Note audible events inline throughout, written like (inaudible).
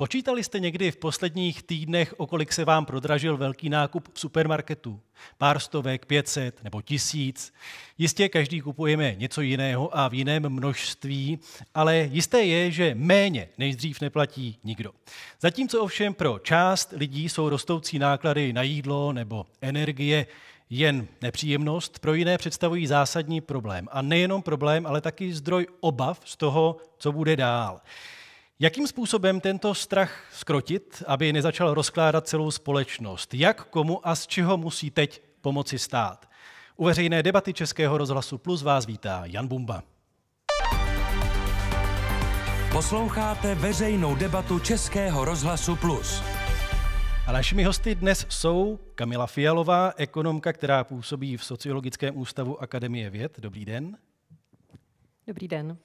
Počítali jste někdy v posledních týdnech, o kolik se vám prodražil velký nákup v supermarketu? Pár stovek, pětset nebo tisíc? Jistě každý kupujeme něco jiného a v jiném množství, ale jisté je, že méně než dřív neplatí nikdo. Zatímco ovšem pro část lidí jsou rostoucí náklady na jídlo nebo energie jen nepříjemnost, pro jiné představují zásadní problém. A nejenom problém, ale taky zdroj obav z toho, co bude dál. Jakým způsobem tento strach skrotit, aby nezačal rozkládat celou společnost? Jak, komu a z čeho musí teď pomoci stát? U veřejné debaty Českého rozhlasu Plus vás vítá Jan Bumba. Posloucháte veřejnou debatu Českého rozhlasu Plus. A našimi hosty dnes jsou Kamila Fialová, ekonomka, která působí v Sociologickém ústavu Akademie věd. Dobrý den. Dobrý den.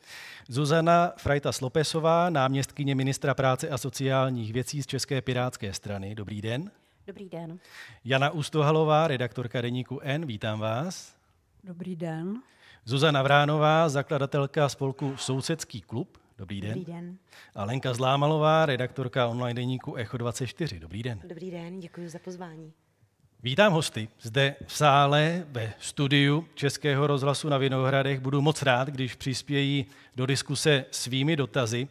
Zuzana Frajta-Slopesová, náměstkyně ministra práce a sociálních věcí z České pirátské strany. Dobrý den. Dobrý den. Jana Ustohalová, redaktorka deníku N. Vítám vás. Dobrý den. Zuzana Vránová, zakladatelka spolku Sousedský klub. Dobrý den. Dobrý den. A Lenka Zlámalová, redaktorka online deníku Echo 24. Dobrý den. Dobrý den, děkuji za pozvání. Vítám hosty zde v sále ve studiu Českého rozhlasu na Vinohradech. Budu moc rád, když přispějí do diskuse svými dotazy.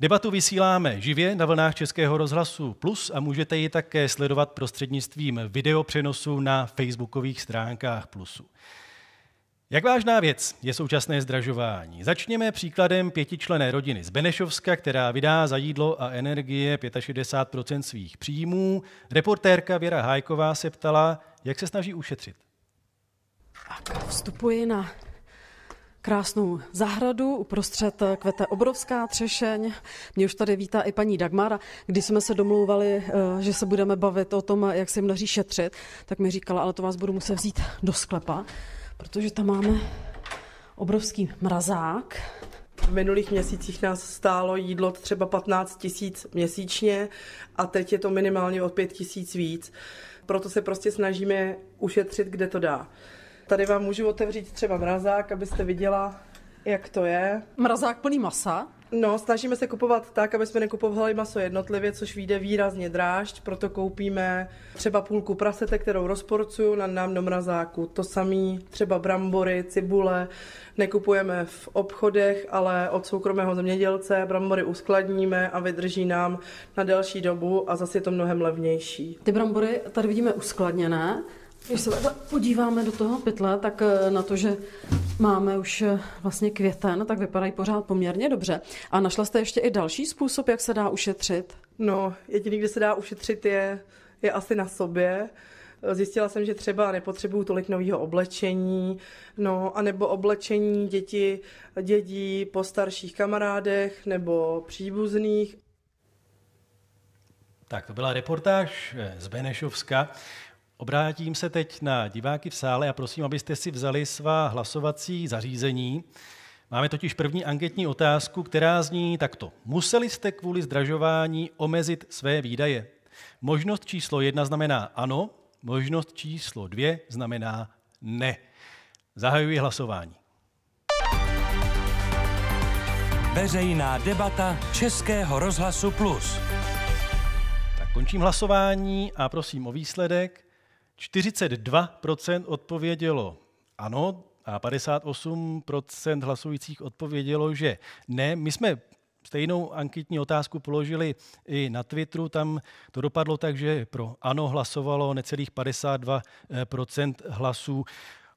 Debatu vysíláme živě na vlnách Českého rozhlasu Plus a můžete ji také sledovat prostřednictvím videopřenosu na facebookových stránkách Plusu. Jak vážná věc je současné zdražování? Začněme příkladem pětičlené rodiny z Benešovska, která vydá za jídlo a energie 65 svých příjmů. Reportérka Věra Hájková se ptala, jak se snaží ušetřit. Tak vstupuji na krásnou zahradu, uprostřed kvete obrovská třešeň. Mě už tady vítá i paní Dagmara. Když jsme se domlouvali, eh, že se budeme bavit o tom, jak se jim daří šetřit, tak mi říkala, ale to vás budu muset vzít do sklepa protože tam máme obrovský mrazák. V minulých měsících nás stálo jídlo třeba 15 tisíc měsíčně a teď je to minimálně o 5 tisíc víc. Proto se prostě snažíme ušetřit, kde to dá. Tady vám můžu otevřít třeba mrazák, abyste viděla, jak to je. Mrazák plný masa? No, snažíme se kupovat tak, aby jsme nekupovali maso jednotlivě, což vyjde výrazně drážď, proto koupíme třeba půlku prasete, kterou rozporcuju, na nám do mrazáku. To samé třeba brambory, cibule, nekupujeme v obchodech, ale od soukromého zemědělce brambory uskladníme a vydrží nám na delší dobu a zase je to mnohem levnější. Ty brambory tady vidíme uskladněné, když se podíváme do toho pytle, tak eh, na to, že máme už eh, vlastně květen, tak vypadají pořád poměrně dobře. A našla jste ještě i další způsob, jak se dá ušetřit? No, jediný, kde se dá ušetřit, je, je asi na sobě. Zjistila jsem, že třeba nepotřebuju tolik nového oblečení, no, anebo oblečení děti dědí po starších kamarádech nebo příbuzných. Tak to byla reportáž eh, z Benešovska. Obrátím se teď na diváky v sále a prosím, abyste si vzali svá hlasovací zařízení. Máme totiž první anketní otázku, která zní takto. Museli jste kvůli zdražování omezit své výdaje? Možnost číslo jedna znamená ano, možnost číslo dvě znamená ne. Zahajuji hlasování. Veřejná debata Českého rozhlasu Plus. Tak končím hlasování a prosím o výsledek. 42% odpovědělo ano a 58% hlasujících odpovědělo, že ne. My jsme Stejnou anketní otázku položili i na Twitteru, tam to dopadlo tak, že pro ano hlasovalo necelých 52% hlasů.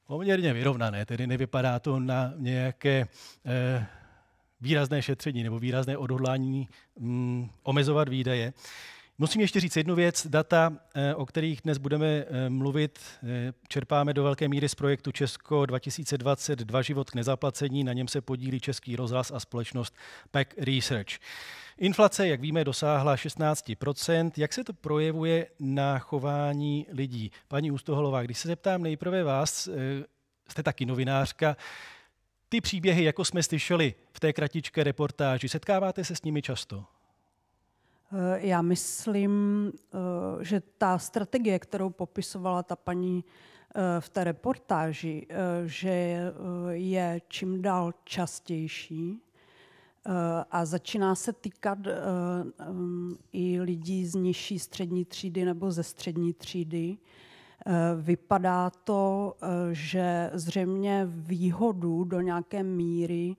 Poměrně vyrovnané, tedy nevypadá to na nějaké eh, výrazné šetření nebo výrazné odhodlání mm, omezovat výdaje. Eh, Musím ještě říct jednu věc. Data, eh, o kterých dnes budeme eh, mluvit, eh, čerpáme do velké míry z projektu Česko 2022 život k nezaplacení. Na něm se podílí Český rozhlas a společnost PEC Research. Inflace, jak víme, dosáhla 16%. Jak se to projevuje na chování lidí? Paní Ústoholová, když se zeptám nejprve vás, jste taky novinářka, ty příběhy, jako jsme slyšeli v té kratičké reportáži, setkáváte se s nimi často? Eh, já myslím, eh, že ta strategie, kterou popisovala ta paní eh, v té reportáži, že je čím dál častější a začíná se týkat i lidí z nižší střední třídy nebo ze střední třídy. Vypadá to, že zřejmě výhodu do nějaké míry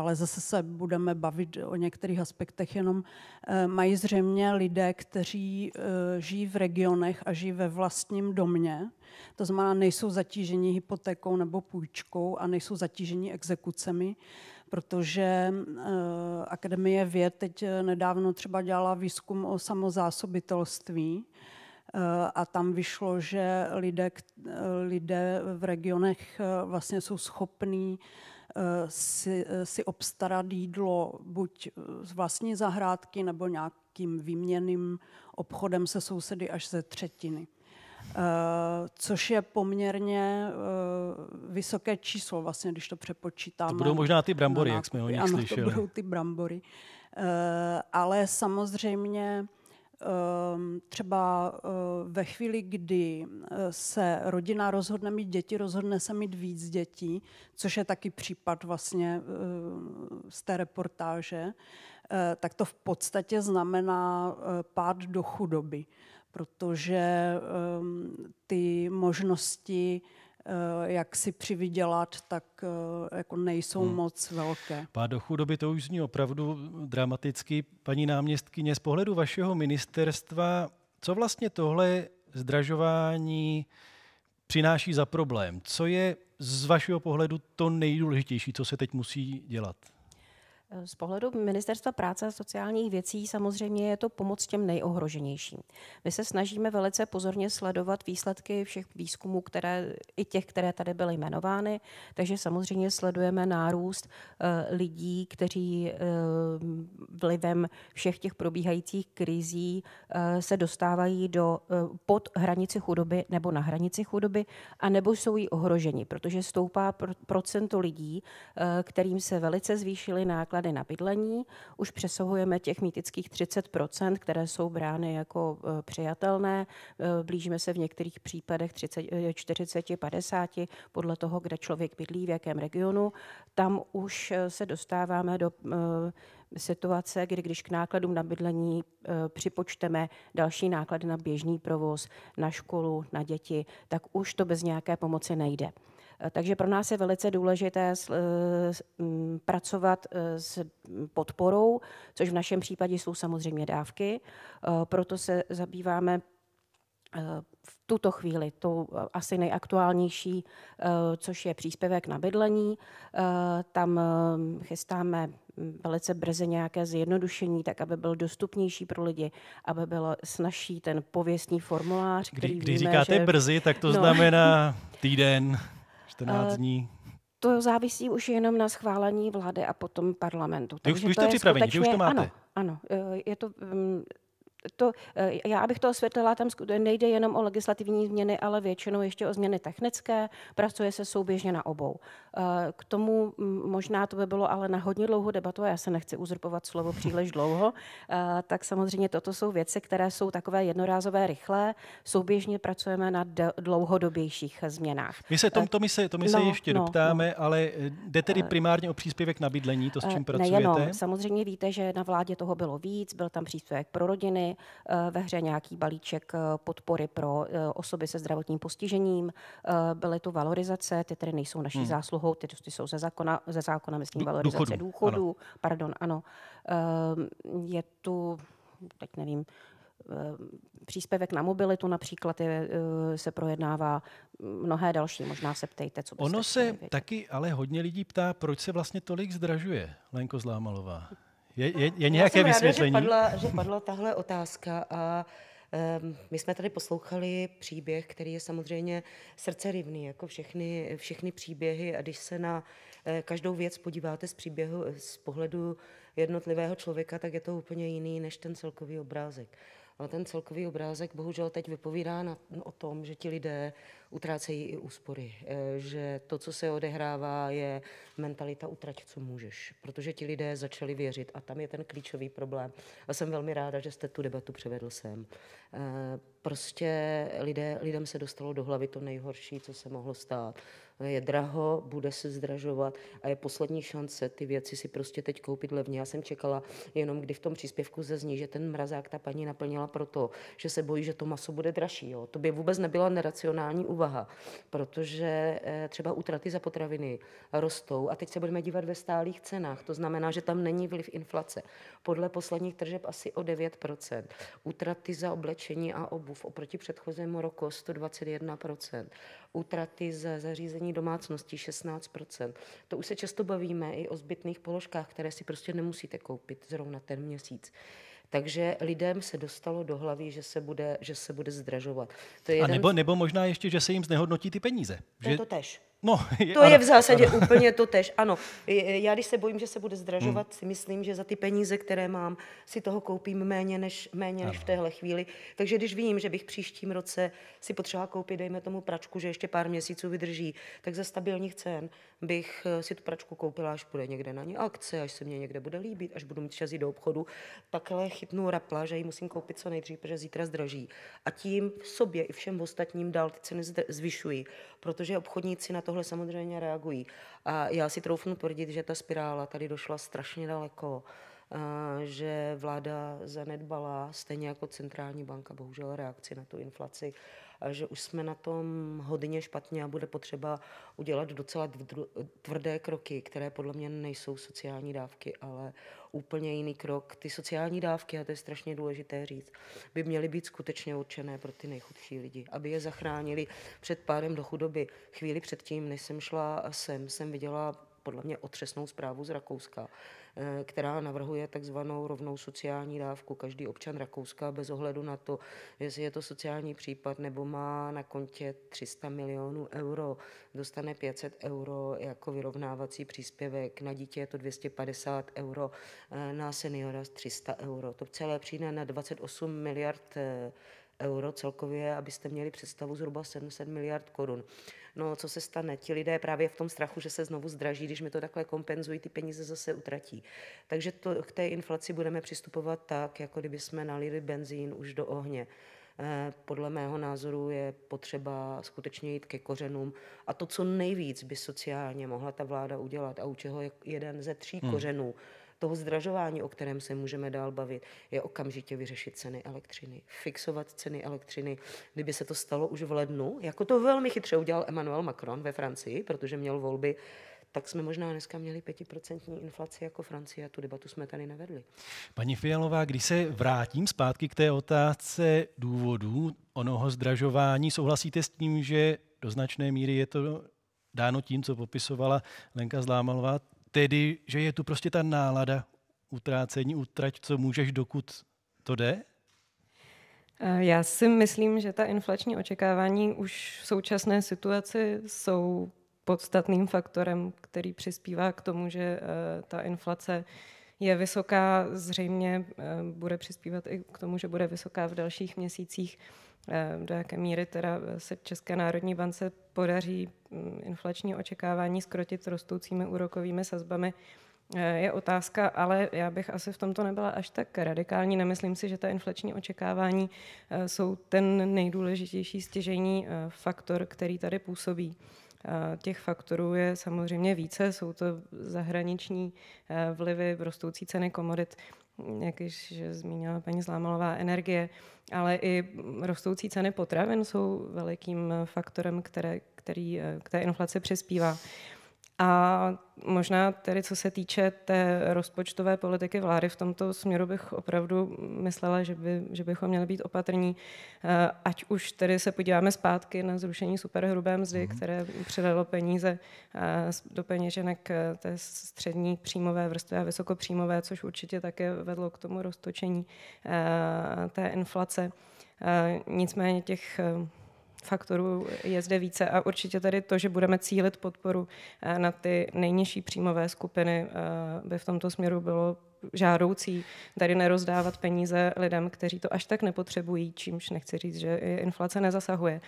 ale zase se budeme bavit o některých aspektech, jenom eh, mají zřejmě lidé, kteří eh, žijí v regionech a žijí ve vlastním domě, to znamená, nejsou zatíženi hypotékou nebo půjčkou a nejsou zatíženi exekucemi, protože eh, Akademie věd teď nedávno třeba dělala výzkum o samozásobitelství, a tam vyšlo, že lidé, lidé v regionech vlastně jsou schopní si, si obstarat jídlo buď z vlastní zahrádky nebo nějakým výměným obchodem se sousedy až ze třetiny. Eh, což je poměrně eh, vysoké číslo, vlastně, když to přepočítáme. To budou možná ty brambory, jak jsme o nich ano, slyšeli. to budou ty brambory. Eh, ale samozřejmě Ehm, třeba eh, ve chvíli, kdy eh, se rodina rozhodne mít děti, rozhodne se mít víc dětí, což je taky případ vlastně eh, z té reportáže, tak to v podstatě znamená pád do chudoby, protože ehm, ty možnosti Eh, jak si přivydělat, tak eh, jako nejsou hmm. moc velké. Pá do chudoby to už zní opravdu dramaticky. Paní náměstkyně, z pohledu vašeho ministerstva, co vlastně tohle zdražování přináší za problém? Co je z vašeho pohledu to nejdůležitější, co se teď musí dělat? Z pohledu Ministerstva práce a sociálních věcí samozřejmě je to pomoc těm nejohroženějším. My se snažíme velice pozorně sledovat výsledky všech výzkumů, které, i těch, které tady byly jmenovány, takže samozřejmě sledujeme nárůst eh, lidí, kteří eh, vlivem všech těch probíhajících krizí eh, se dostávají do, pod hranici chudoby nebo na hranici chudoby, a nebo jsou jí ohroženi, protože stoupá procento lidí, kterým se velice zvýšily náklady náklady na bydlení. Už přesahujeme těch mýtických 30 které jsou brány jako e, přijatelné. E, blížíme se v některých případech 30, 40, 50 podle toho, kde člověk bydlí, v jakém regionu. Tam už e, se dostáváme do situace, kdy když k nákladům na bydlení e, připočteme další náklady na běžný provoz, na školu, na děti, tak už to bez nějaké pomoci nejde. Takže pro nás je velice důležité eh, mm, pracovat eh, s podporou, což v našem případě jsou samozřejmě dávky. Eh, proto se zabýváme v tuto chvíli to asi nejaktuálnější, což je příspěvek na bydlení. Tam chystáme mm, velice brzy nějaké zjednodušení, tak aby byl dostupnější pro lidi, aby byl snažší ten pověstný formulář. Který Kdy, když víme, říkáte že... brzy, tak to no. znamená (laughs) týden. 14 uh, eh, dní? To závisí už jenom na schválení vlády a potom parlamentu. Takže už, to už jste je připraveni, skutečně, že už to máte. Ano, ano, eh, je to mm, to, eh, já bych to osvětlila, tam nejde jenom o legislativní změny, ale většinou ještě o změny technické, pracuje se souběžně na obou. Eh, k tomu mm, možná to by bylo ale na hodně dlouhou debatu, a já se nechci uzurpovat slovo příliš dlouho, eh, tak samozřejmě toto jsou věci, které jsou takové jednorázové, rychlé, souběžně pracujeme na dlouhodobějších změnách. My se tom, to my se, to my no, se ještě no, doptáme, no. ale jde tedy primárně o příspěvek na bydlení, to s čím pracujete? Nejenom, samozřejmě víte, že na vládě toho bylo víc, byl tam příspěvek pro rodiny, Eh, ve hře nějaký balíček eh, podpory pro eh, osoby se zdravotním postižením, byly tu valorizace, ty tedy nejsou naší hmm. zásluhou, ty, ty jsou ze zákona, ze zákona myslím, valorizace důchodů, pardon, ano. Je tu, teď nevím, příspěvek na mobilitu například je, se projednává mnohé další. Možná se ptejte, co byste Ono se taky ale hodně lidí ptá, proč se vlastně tolik zdražuje, Lenko Zlámalová. Je, je, je nějaké Já jsem vysvětlení? Ráda, že, padla, že padla tahle otázka a um, my jsme tady poslouchali příběh, který je samozřejmě srdcerivný, jako všechny, všechny příběhy a když se na eh, každou věc podíváte z příběhu, z pohledu jednotlivého člověka, tak je to úplně jiný než ten celkový obrázek ale ten celkový obrázek bohužel teď vypovídá na, no, o tom, že ti lidé utrácejí i úspory, eh, že to, co se odehrává, je mentalita utrať, co můžeš, protože ti lidé začali věřit a tam je ten klíčový problém. A jsem velmi ráda, že jste tu debatu převedl sem. Eh, prostě lidé, lidem se dostalo do hlavy to nejhorší, co se mohlo stát je draho, bude se zdražovat a je poslední šance ty věci si prostě teď koupit levně. Já jsem čekala jenom, kdy v tom příspěvku zezní, že ten mrazák ta paní naplnila proto, že se bojí, že to maso bude dražší. Jo. To by vůbec nebyla neracionální úvaha, protože eh, třeba útraty za potraviny rostou a teď se budeme dívat ve stálých cenách. To znamená, že tam není vliv inflace. Podle posledních tržeb asi o 9%. Útraty za oblečení a obuv oproti předchozímu roku 121% útraty za zařízení domácností 16 To už se často bavíme i o zbytných položkách, které si prostě nemusíte koupit zrovna ten měsíc. Takže lidem se dostalo do hlavy, že se bude, že se bude zdražovat. To je a jeden... nebo, nebo možná ještě, že se jim znehodnotí ty peníze. Že... To je to tež. No, je, to ano, je v zásadě ano. úplně to tež. Ano, já když se bojím, že se bude zdražovat, hmm. si myslím, že za ty peníze, které mám, si toho koupím méně než, méně než v téhle chvíli. Takže když vím, že bych příštím roce si potřeba koupit, dejme tomu pračku, že ještě pár měsíců vydrží, tak za stabilních cen bych eh, si tu pračku koupila, až bude někde na ní akce, až se mě někde bude líbit, až budu mít čas jít do obchodu. Takhle chytnu rapla, že ji musím koupit co nejdřív, protože zítra zdraží. A tím sobě i všem ostatním dál ty ceny zvyšují, protože obchodníci na to tohle samozřejmě reagují. A já si troufnu tvrdit, že ta spirála tady došla strašně daleko, že vláda zanedbala, stejně jako centrální banka, bohužel reakci na tu inflaci Eh, že už jsme na tom hodně špatně a bude potřeba udělat docela tvrdé kroky, které podle mě nejsou sociální dávky, ale úplně jiný krok. Ty sociální dávky, a to je strašně důležité říct, by měly být skutečně určené pro ty nejchudší lidi, aby je zachránili před pádem do chudoby. Chvíli předtím, než jsem šla sem, jsem viděla podle mě otřesnou zprávu z Rakouska, Eh, která navrhuje takzvanou rovnou sociální dávku. Každý občan Rakouska bez ohledu na to, jestli je to sociální případ nebo má na kontě 300 milionů euro, dostane 500 euro jako vyrovnávací příspěvek. Na dítě je to 250 euro, eh, na seniora 300 euro. To celé přijde na 28 miliard eh, euro celkově, abyste měli představu zhruba 700 miliard korun no co se stane, ti lidé právě v tom strachu, že se znovu zdraží, když mi to takhle kompenzují, ty peníze zase utratí. Takže to, k té inflaci budeme přistupovat tak, jako kdyby jsme nalili benzín už do ohně eh, podle mého názoru je potřeba skutečně jít ke kořenům. A to, co nejvíc by sociálně mohla ta vláda udělat, a u čeho je jeden ze tří hmm. kořenů, toho zdražování, o kterém se můžeme dál bavit, je okamžitě vyřešit ceny elektřiny, fixovat ceny elektřiny. Kdyby se to stalo už v lednu, jako to velmi chytře udělal Emmanuel Macron ve Francii, protože měl volby tak jsme možná dneska měli pětiprocentní inflaci jako Francie a tu debatu jsme tady nevedli. Paní Fialová, když se vrátím zpátky k té otázce důvodů onoho zdražování, souhlasíte s tím, že do značné míry je to dáno tím, co popisovala Lenka Zlámalová, Tedy, že je tu prostě ta nálada utrácení, utrať, co můžeš, dokud to jde? Eh, já si myslím, že ta inflační očekávání už v současné situaci jsou podstatným faktorem, který přispívá k tomu, že eh, ta inflace je vysoká, zřejmě eh, bude přispívat i k tomu, že bude vysoká v dalších měsících. Eh, do jaké míry teda eh, se České národní bance podaří mm, inflační očekávání skrotit rostoucími úrokovými sazbami, eh, je otázka, ale já bych asi v tomto nebyla až tak radikální. Nemyslím si, že ta inflační očekávání jsou ten nejdůležitější stěžení faktor, který tady působí. Těch faktorů je samozřejmě více, jsou to zahraniční vlivy, rostoucí ceny komodit, jak již zmínila paní Slámalová, energie, ale i rostoucí ceny potravin jsou velikým faktorem, které, který eh, k té inflaci přispívá. A možná tedy, co se týče té rozpočtové politiky vlády, v tomto směru bych opravdu myslela, že, by, že bychom měli být opatrní, eh, ať už tedy se podíváme zpátky na zrušení superhrubé mzdy, mm. které přidalo peníze eh, do peněženek eh, té střední příjmové vrstvy a vysokopříjmové, což určitě také vedlo k tomu roztočení té inflace. Nicméně těch faktorů je zde více a určitě tady to, že budeme cílit podporu eh, na ty nejnižší příjmové skupiny, eh, by v tomto směru bylo žádoucí tady nerozdávat peníze lidem, kteří to až tak nepotřebují, čímž nechci říct, že inflace nezasahuje.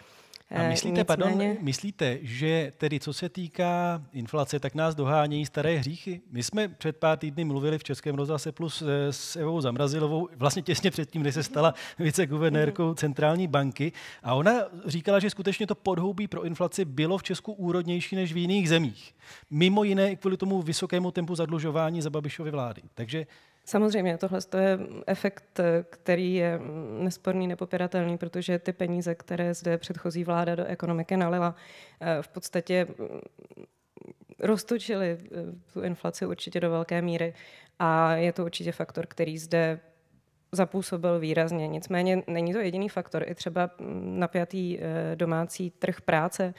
A eh, myslíte, pardon, myslíte, že tedy co se týká inflace, tak nás dohánějí staré hříchy? My jsme před pár týdny mluvili v Českém rozhlase plus eh, s Evou Zamrazilovou, vlastně těsně předtím, než se stala (laughs) viceguvernérkou mhm. centrální banky a ona říkala, že skutečně to podhoubí pro inflaci bylo v Česku úrodnější než v jiných zemích. Mimo jiné i kvůli tomu vysokému tempu zadlužování za Babišovy vlády. Takže Samozřejmě, tohle je efekt, který je nesporný, nepopiratelný, protože ty peníze, které zde předchozí vláda do ekonomiky nalila, eh, v podstatě mm, roztočily eh, tu inflaci určitě do velké míry a je to určitě faktor, který zde zapůsobil výrazně. Nicméně není to jediný faktor. I třeba mm, napjatý eh, domácí trh práce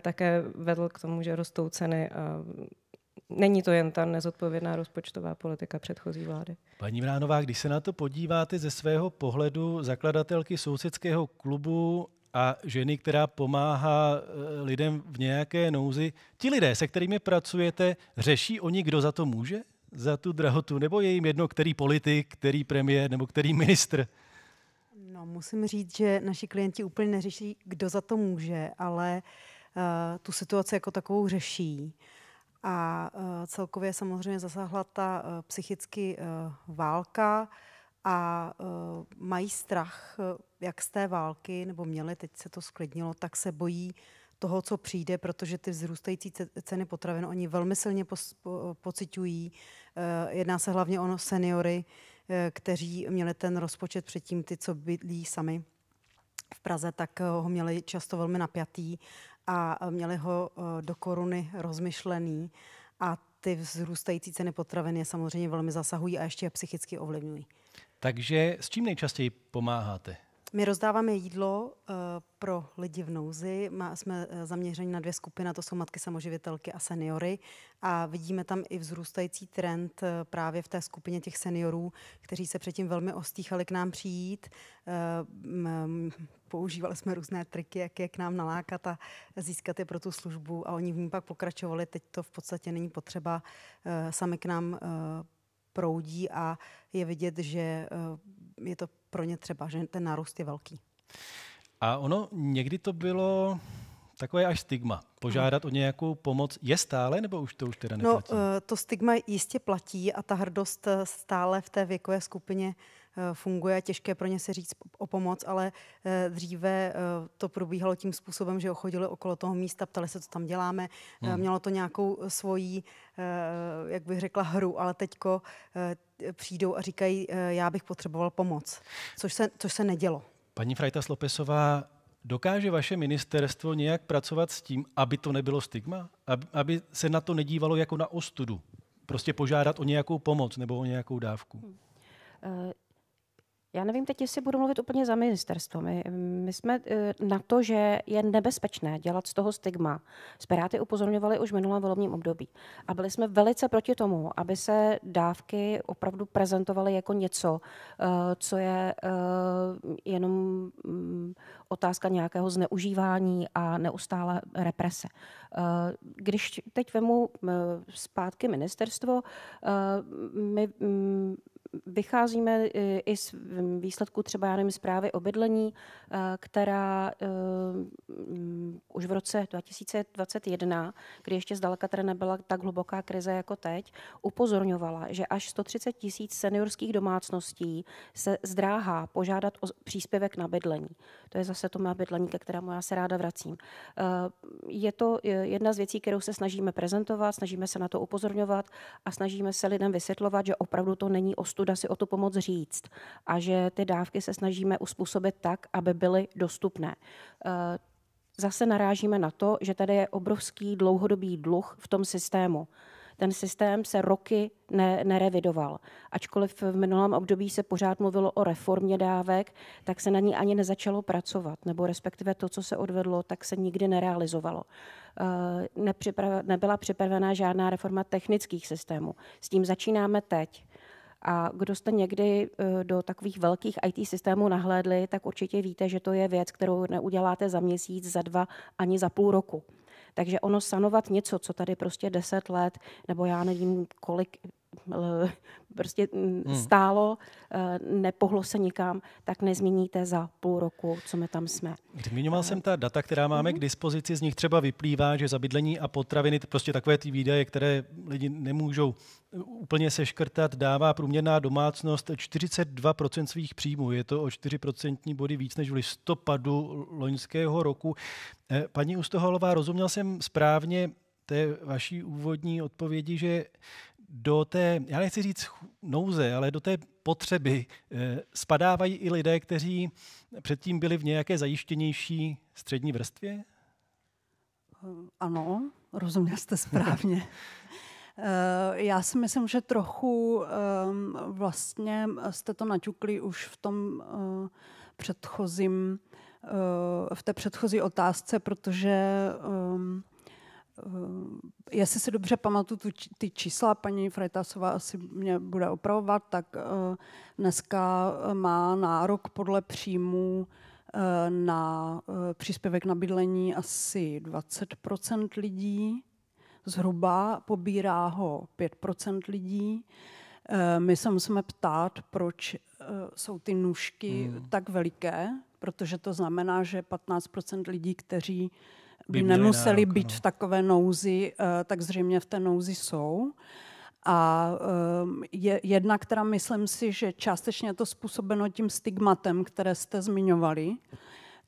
také vedl k tomu, že rostou ceny Není to jen ta nezodpovědná rozpočtová politika předchozí vlády. Paní Vránová, když se na to podíváte ze svého pohledu zakladatelky sousedského klubu a ženy, která pomáhá eh, lidem v nějaké nouzi, ti lidé, se kterými pracujete, řeší oni, kdo za to může? Za tu drahotu? Nebo je jim jedno, který politik, který premiér nebo který ministr? No, musím říct, že naši klienti úplně neřeší, kdo za to může, ale uh, tu situaci jako takovou řeší. Uh, a e, celkově samozřejmě zasáhla ta e, psychicky e, válka a mají strach jak z té války, nebo měli, teď se to sklidnilo, tak se bojí toho, co přijde, protože ty vzrůstající ceny potravin oni velmi silně pociťují. Jedná se hlavně o seniory, kteří měli ten rozpočet předtím, ty, co bydlí sami v Praze, tak ho měli často velmi napjatý a měli ho e, do koruny rozmyšlený a ty vzrůstající ceny potravin je samozřejmě velmi zasahují a ještě je psychicky ovlivňují. Takže s čím nejčastěji pomáháte? My rozdáváme jídlo eh, pro lidi v nouzi. jsme eh, zaměřeni na dvě skupiny, to jsou matky samoživitelky a seniory. A vidíme tam i vzrůstající trend eh, právě v té skupině těch seniorů, kteří se předtím velmi ostýchali k nám přijít. Používali jsme různé triky, jak je k nám nalákat a získat je pro tu službu. A oni v ní pak pokračovali. Teď to v podstatě není potřeba. Sami k nám proudí a je vidět, že eh, je to pro ně třeba, že ten nárůst je velký. A ono někdy to bylo takové až stigma. Požádat o nějakou pomoc je stále, nebo už to už teda no, neplatí? No, to stigma jistě platí a ta hrdost eh, stále v té věkové skupině uh, Eh, funguje a těžké pro ně se říct o pomoc, ale eh, dříve eh, to probíhalo tím způsobem, že chodili okolo toho místa, ptali se, co tam děláme. Hmm. Mělo to nějakou svoji, jak bych řekla, hru, ale teďko přijdou a říkají, já bych potřeboval pomoc, což se, což se nedělo. Paní Frajta Slopesová, Dokáže vaše ministerstvo nějak pracovat s tím, aby to nebylo stigma? Aby se na to nedívalo jako na ostudu? Prostě požádat o nějakou pomoc nebo o nějakou dávku? Hmm. Já nevím teď, jestli budu mluvit úplně za ministerstvo. My, my jsme eh, na to, že je nebezpečné dělat z toho stigma. Z Piráty upozorňovali už v minulém volebním období. A byli jsme velice proti tomu, aby se dávky opravdu prezentovaly jako něco, eh, co je eh, jenom mm, otázka nějakého zneužívání a neustále represe. Eh, když teď vemu eh, zpátky ministerstvo, eh, my mm, vycházíme i z mm, výsledku třeba já nevím, zprávy o bydlení, která mm, už v roce 2021, kdy ještě zdaleka teda nebyla tak hluboká krize jako teď, upozorňovala, že až 130 tisíc seniorských domácností se zdráhá požádat o příspěvek na bydlení. To je za zase to má bydlení, ke kterému já se ráda vracím. Eh, je to eh, jedna z věcí, kterou se snažíme prezentovat, snažíme se na to upozorňovat a snažíme se lidem vysvětlovat, že opravdu to není ostuda si o tu pomoc říct a že ty dávky se snažíme uspůsobit tak, aby byly dostupné eh, zase narážíme na to, že tady je obrovský dlouhodobý dluh v tom systému. Ten systém se roky ne, nerevidoval. Ačkoliv v minulém období se pořád mluvilo o reformě dávek, tak se na ní ani nezačalo pracovat, nebo respektive to, co se odvedlo, tak se nikdy nerealizovalo. Eh, nebyla připravená žádná reforma technických systémů. S tím začínáme teď. A kdo jste někdy eh, do takových velkých IT systémů nahlédli, tak určitě víte, že to je věc, kterou neuděláte za měsíc, za dva, ani za půl roku. Takže ono sanovat něco, co tady prostě deset let, nebo já nevím kolik, Eh, prostě mm, hmm. stálo, eh, nepohlo se nikam, tak nezměníte za půl roku, co my tam jsme. Zmiňoval eh. jsem ta data, která máme k mhm. dispozici, z nich třeba vyplývá, že za bydlení a potraviny, prostě takové ty výdaje, které lidi nemůžou úplně seškrtat, dává průměrná domácnost 42% svých příjmů. Je to o 4% body víc než v listopadu loňského roku. Paní ustoholová, rozuměl jsem správně té vaší úvodní odpovědi, že do té, já nechci říct nouze, ale do té potřeby eh, spadávají i lidé, kteří předtím byli v nějaké zajištěnější střední vrstvě? Eh, ano, rozuměl jste správně. (laughs) Eh, já si myslím, že trochu ehm, vlastně jste to naťukli už v tom předchozím, v té předchozí otázce, protože ehm, Eh, Já si dobře pamatuju tu, ty čísla, paní Frejtasová asi mě bude opravovat, tak eh, dneska eh, má nárok podle příjmu na příspěvek na bydlení asi 20 lidí, zhruba pobírá ho 5 lidí. My se musíme ptát, proč jsou ty nůžky hmm. tak veliké, protože to znamená, že 15 lidí, kteří by nemuseli nárok, být no. v takové nouzi, eh, tak zřejmě v té nouzi jsou. A eh, je, jedna, která myslím si, že částečně je to způsobeno tím stigmatem, které jste zmiňovali.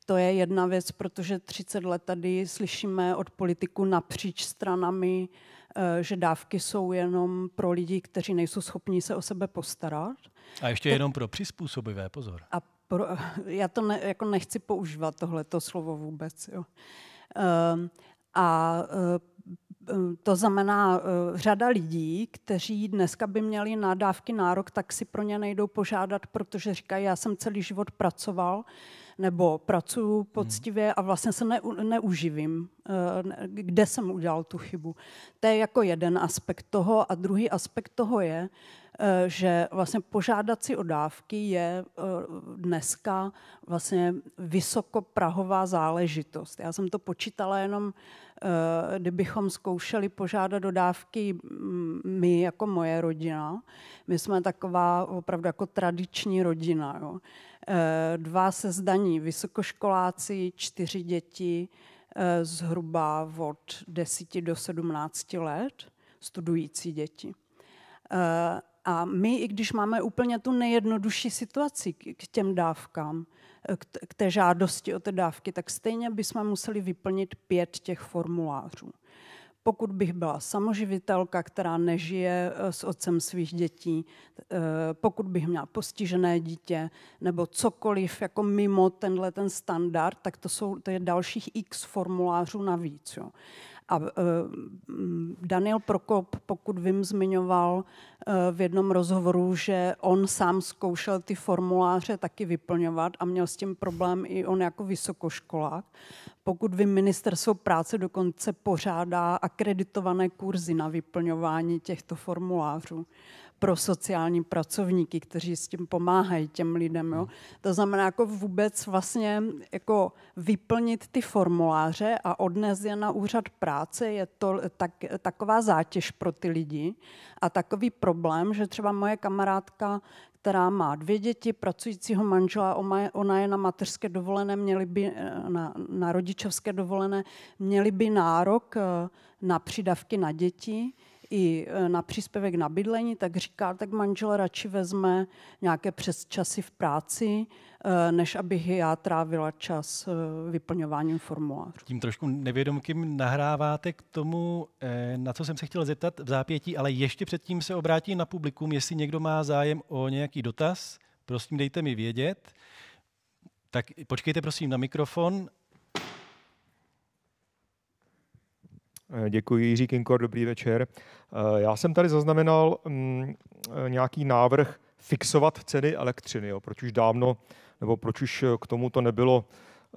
To je jedna věc, protože 30 let tady slyšíme od politiků napříč stranami, eh, že dávky jsou jenom pro lidi, kteří nejsou schopni se o sebe postarat. A ještě to... jenom pro přizpůsobivé, pozor. A pro, (laughs) já to ne, jako nechci používat tohleto slovo vůbec. Jo. Ehm, a eh, eh, to znamená, eh, řada lidí, kteří dneska by měli na dávky nárok, tak si pro ně nejdou požádat, protože říkají, já jsem celý život pracoval nebo pracuju hmm. poctivě a vlastně se ne, neuživím, kde jsem udělal tu chybu. To je jako jeden aspekt toho a druhý aspekt toho je, Eh, že vlastně požádat si o dávky je eh, dneska vlastně vysokoprahová záležitost. Já jsem to počítala jenom, eh, kdybychom zkoušeli požádat o dávky mm, my jako moje rodina. My jsme taková opravdu jako tradiční rodina. Jo. Dva sezdaní vysokoškoláci, čtyři děti, zhruba od 10 do 17 let, studující děti. A my, i když máme úplně tu nejjednodušší situaci k těm dávkám, eh, k té žádosti o ty dávky, tak stejně bychom museli vyplnit pět těch formulářů. Pokud bych byla samoživitelka, která nežije eh, s otcem svých dětí, eh, pokud bych měla postižené dítě nebo cokoliv jako mimo tenhle ten standard, tak to jsou to je dalších x formulářů navíc. Jo. A eh, Daniel Prokop, pokud vím, zmiňoval eh, v jednom rozhovoru, že on sám zkoušel ty formuláře taky vyplňovat a měl s tím problém i on jako vysokoškolák. Pokud vím, ministerstvo práce dokonce pořádá akreditované kurzy na vyplňování těchto formulářů pro sociální pracovníky, kteří s tím pomáhají těm lidem. Jo? Hmm. To znamená jako vůbec vlastně jako vyplnit ty formuláře a odnes je na úřad práce je to tak, taková zátěž pro ty lidi a takový problém, že třeba moje kamarádka která má dvě děti, pracujícího manžela, ona je na mateřské dovolené, měli by, eh, na, na rodičovské dovolené, měli by nárok eh, na přidavky na děti i e, na příspěvek na bydlení, tak říká, tak manžel radši vezme nějaké přesčasy v práci, e, než abych já trávila čas e, vyplňováním formulářů. Tím trošku nevědomkým nahráváte k tomu, na co jsem se chtěl zeptat v zápětí, ale ještě předtím se obrátím na publikum, jestli někdo má zájem o nějaký dotaz, prosím dejte mi vědět. Tak počkejte prosím na mikrofon Eh, děkuji, Jiří Kinkor, dobrý večer. Eh, já jsem tady zaznamenal mm, eh, nějaký návrh fixovat ceny elektřiny, jo, proč už dávno, nebo proč už k tomu to nebylo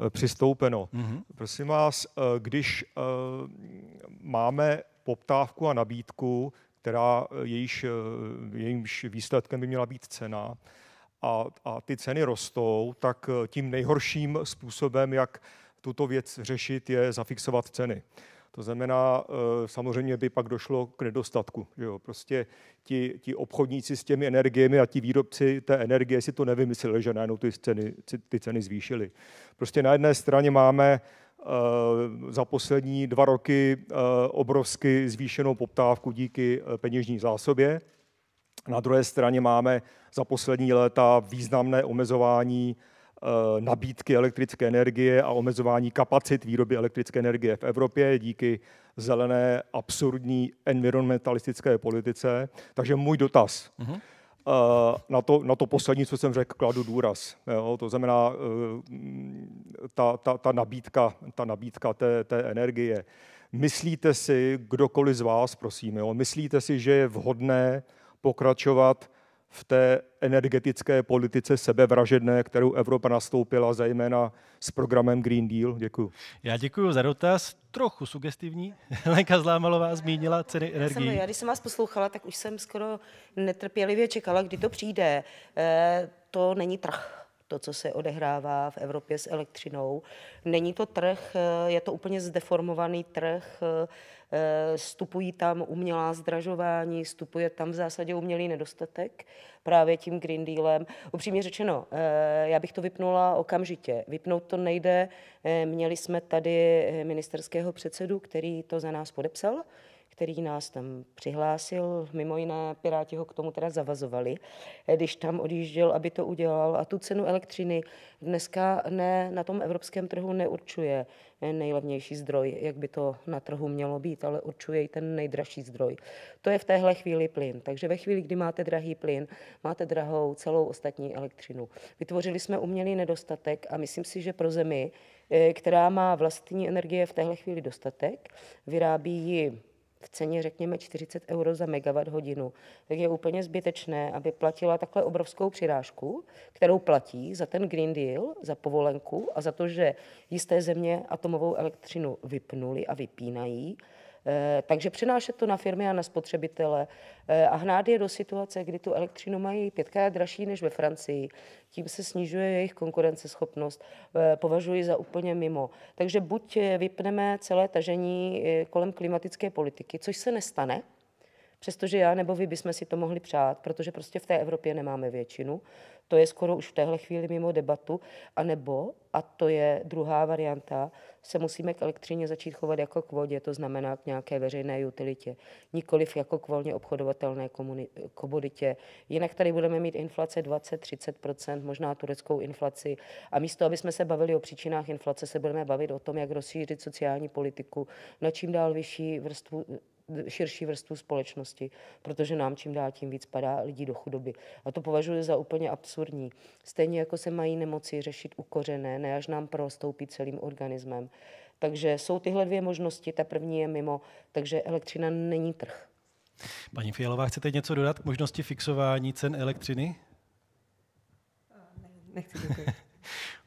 přistoupeno. Mm-hmm. Prosím vás, když máme poptávku a nabídku, která jejíž, jejímž výsledkem by měla být cena, a, a ty ceny rostou, tak tím nejhorším způsobem, jak tuto věc řešit, je zafixovat ceny. To znamená, eh, samozřejmě by pak došlo k nedostatku. Že jo? Prostě ti, ti obchodníci s těmi energiemi a ti výrobci té energie si to nevymysleli, že najednou ty ceny, ty ceny zvýšily. Prostě na jedné straně máme eh, za poslední dva roky eh, obrovsky zvýšenou poptávku díky peněžní zásobě. Na druhé straně máme za poslední léta významné omezování Eh, nabídky elektrické energie a omezování kapacit výroby elektrické energie v Evropě díky zelené absurdní environmentalistické politice. Takže můj dotaz. Mhm. Eh, na to, na to poslední, co jsem řekl, kladu důraz. Jo, to znamená, eh, ta, ta, ta nabídka, ta nabídka té, té energie. Myslíte si, kdokoliv z vás, prosím, jo, myslíte si, že je vhodné pokračovat v té energetické politice sebevražedné, kterou Evropa nastoupila, zejména s programem Green Deal. Děkuji. Já děkuji za dotaz. Trochu sugestivní. (laughs) Lenka Zlámalová zmínila ceny energie. Já, já když jsem vás poslouchala, tak už jsem skoro netrpělivě čekala, kdy to přijde. E, to není trh to, co se odehrává v Evropě s elektřinou. Není to trh, eh, je to úplně zdeformovaný trh eh, Eh, vstupují tam umělá zdražování, vstupuje tam v zásadě umělý nedostatek právě tím Green Dealem. Upřímně řečeno, eh, já bych to vypnula okamžitě. Vypnout to nejde. Eh, měli jsme tady ministerského předsedu, který to za nás podepsal který nás tam přihlásil. Mimo jiné Piráti ho k tomu teda zavazovali, když tam odjížděl, aby to udělal. A tu cenu elektřiny dneska ne, na tom evropském trhu neurčuje nejlevnější zdroj, jak by to na trhu mělo být, ale určuje i ten nejdražší zdroj. To je v téhle chvíli plyn. Takže ve chvíli, kdy máte drahý plyn, máte drahou celou ostatní elektřinu. Vytvořili jsme umělý nedostatek a myslím si, že pro zemi, eh, která má vlastní energie v téhle chvíli dostatek, vyrábí ji v ceně řekněme 40 euro za megawatt hodinu, tak je úplně zbytečné, aby platila takhle obrovskou přirážku, kterou platí za ten Green Deal, za povolenku a za to, že jisté země atomovou elektřinu vypnuli a vypínají Eh, takže přenášet to na firmy a na spotřebitele eh, a hnát je do situace, kdy tu elektřinu mají pětkrát dražší než ve Francii. Tím se snižuje jejich konkurenceschopnost. Eh, považuji za úplně mimo. Takže buď vypneme celé tažení kolem klimatické politiky, což se nestane, přestože já nebo vy bychom si to mohli přát, protože prostě v té Evropě nemáme většinu. To je skoro už v téhle chvíli mimo debatu. A nebo, a to je druhá varianta, se musíme k elektřině začít chovat jako k vodě, to znamená k nějaké veřejné utilitě, nikoliv jako k volně obchodovatelné komuni- komoditě. Jinak tady budeme mít inflace 20-30%, možná tureckou inflaci. A místo, aby jsme se bavili o příčinách inflace, se budeme bavit o tom, jak rozšířit sociální politiku na čím dál vyšší vrstvu širší vrstvu společnosti, protože nám čím dál tím víc padá lidí do chudoby. A to považuji za úplně absurdní. Stejně jako se mají nemoci řešit ukořené, ne až nám prostoupí celým organismem. Takže jsou tyhle dvě možnosti, ta první je mimo, takže elektřina není trh. Paní Fialová, chcete něco dodat k možnosti fixování cen elektřiny? Ne, nechci, děkuji.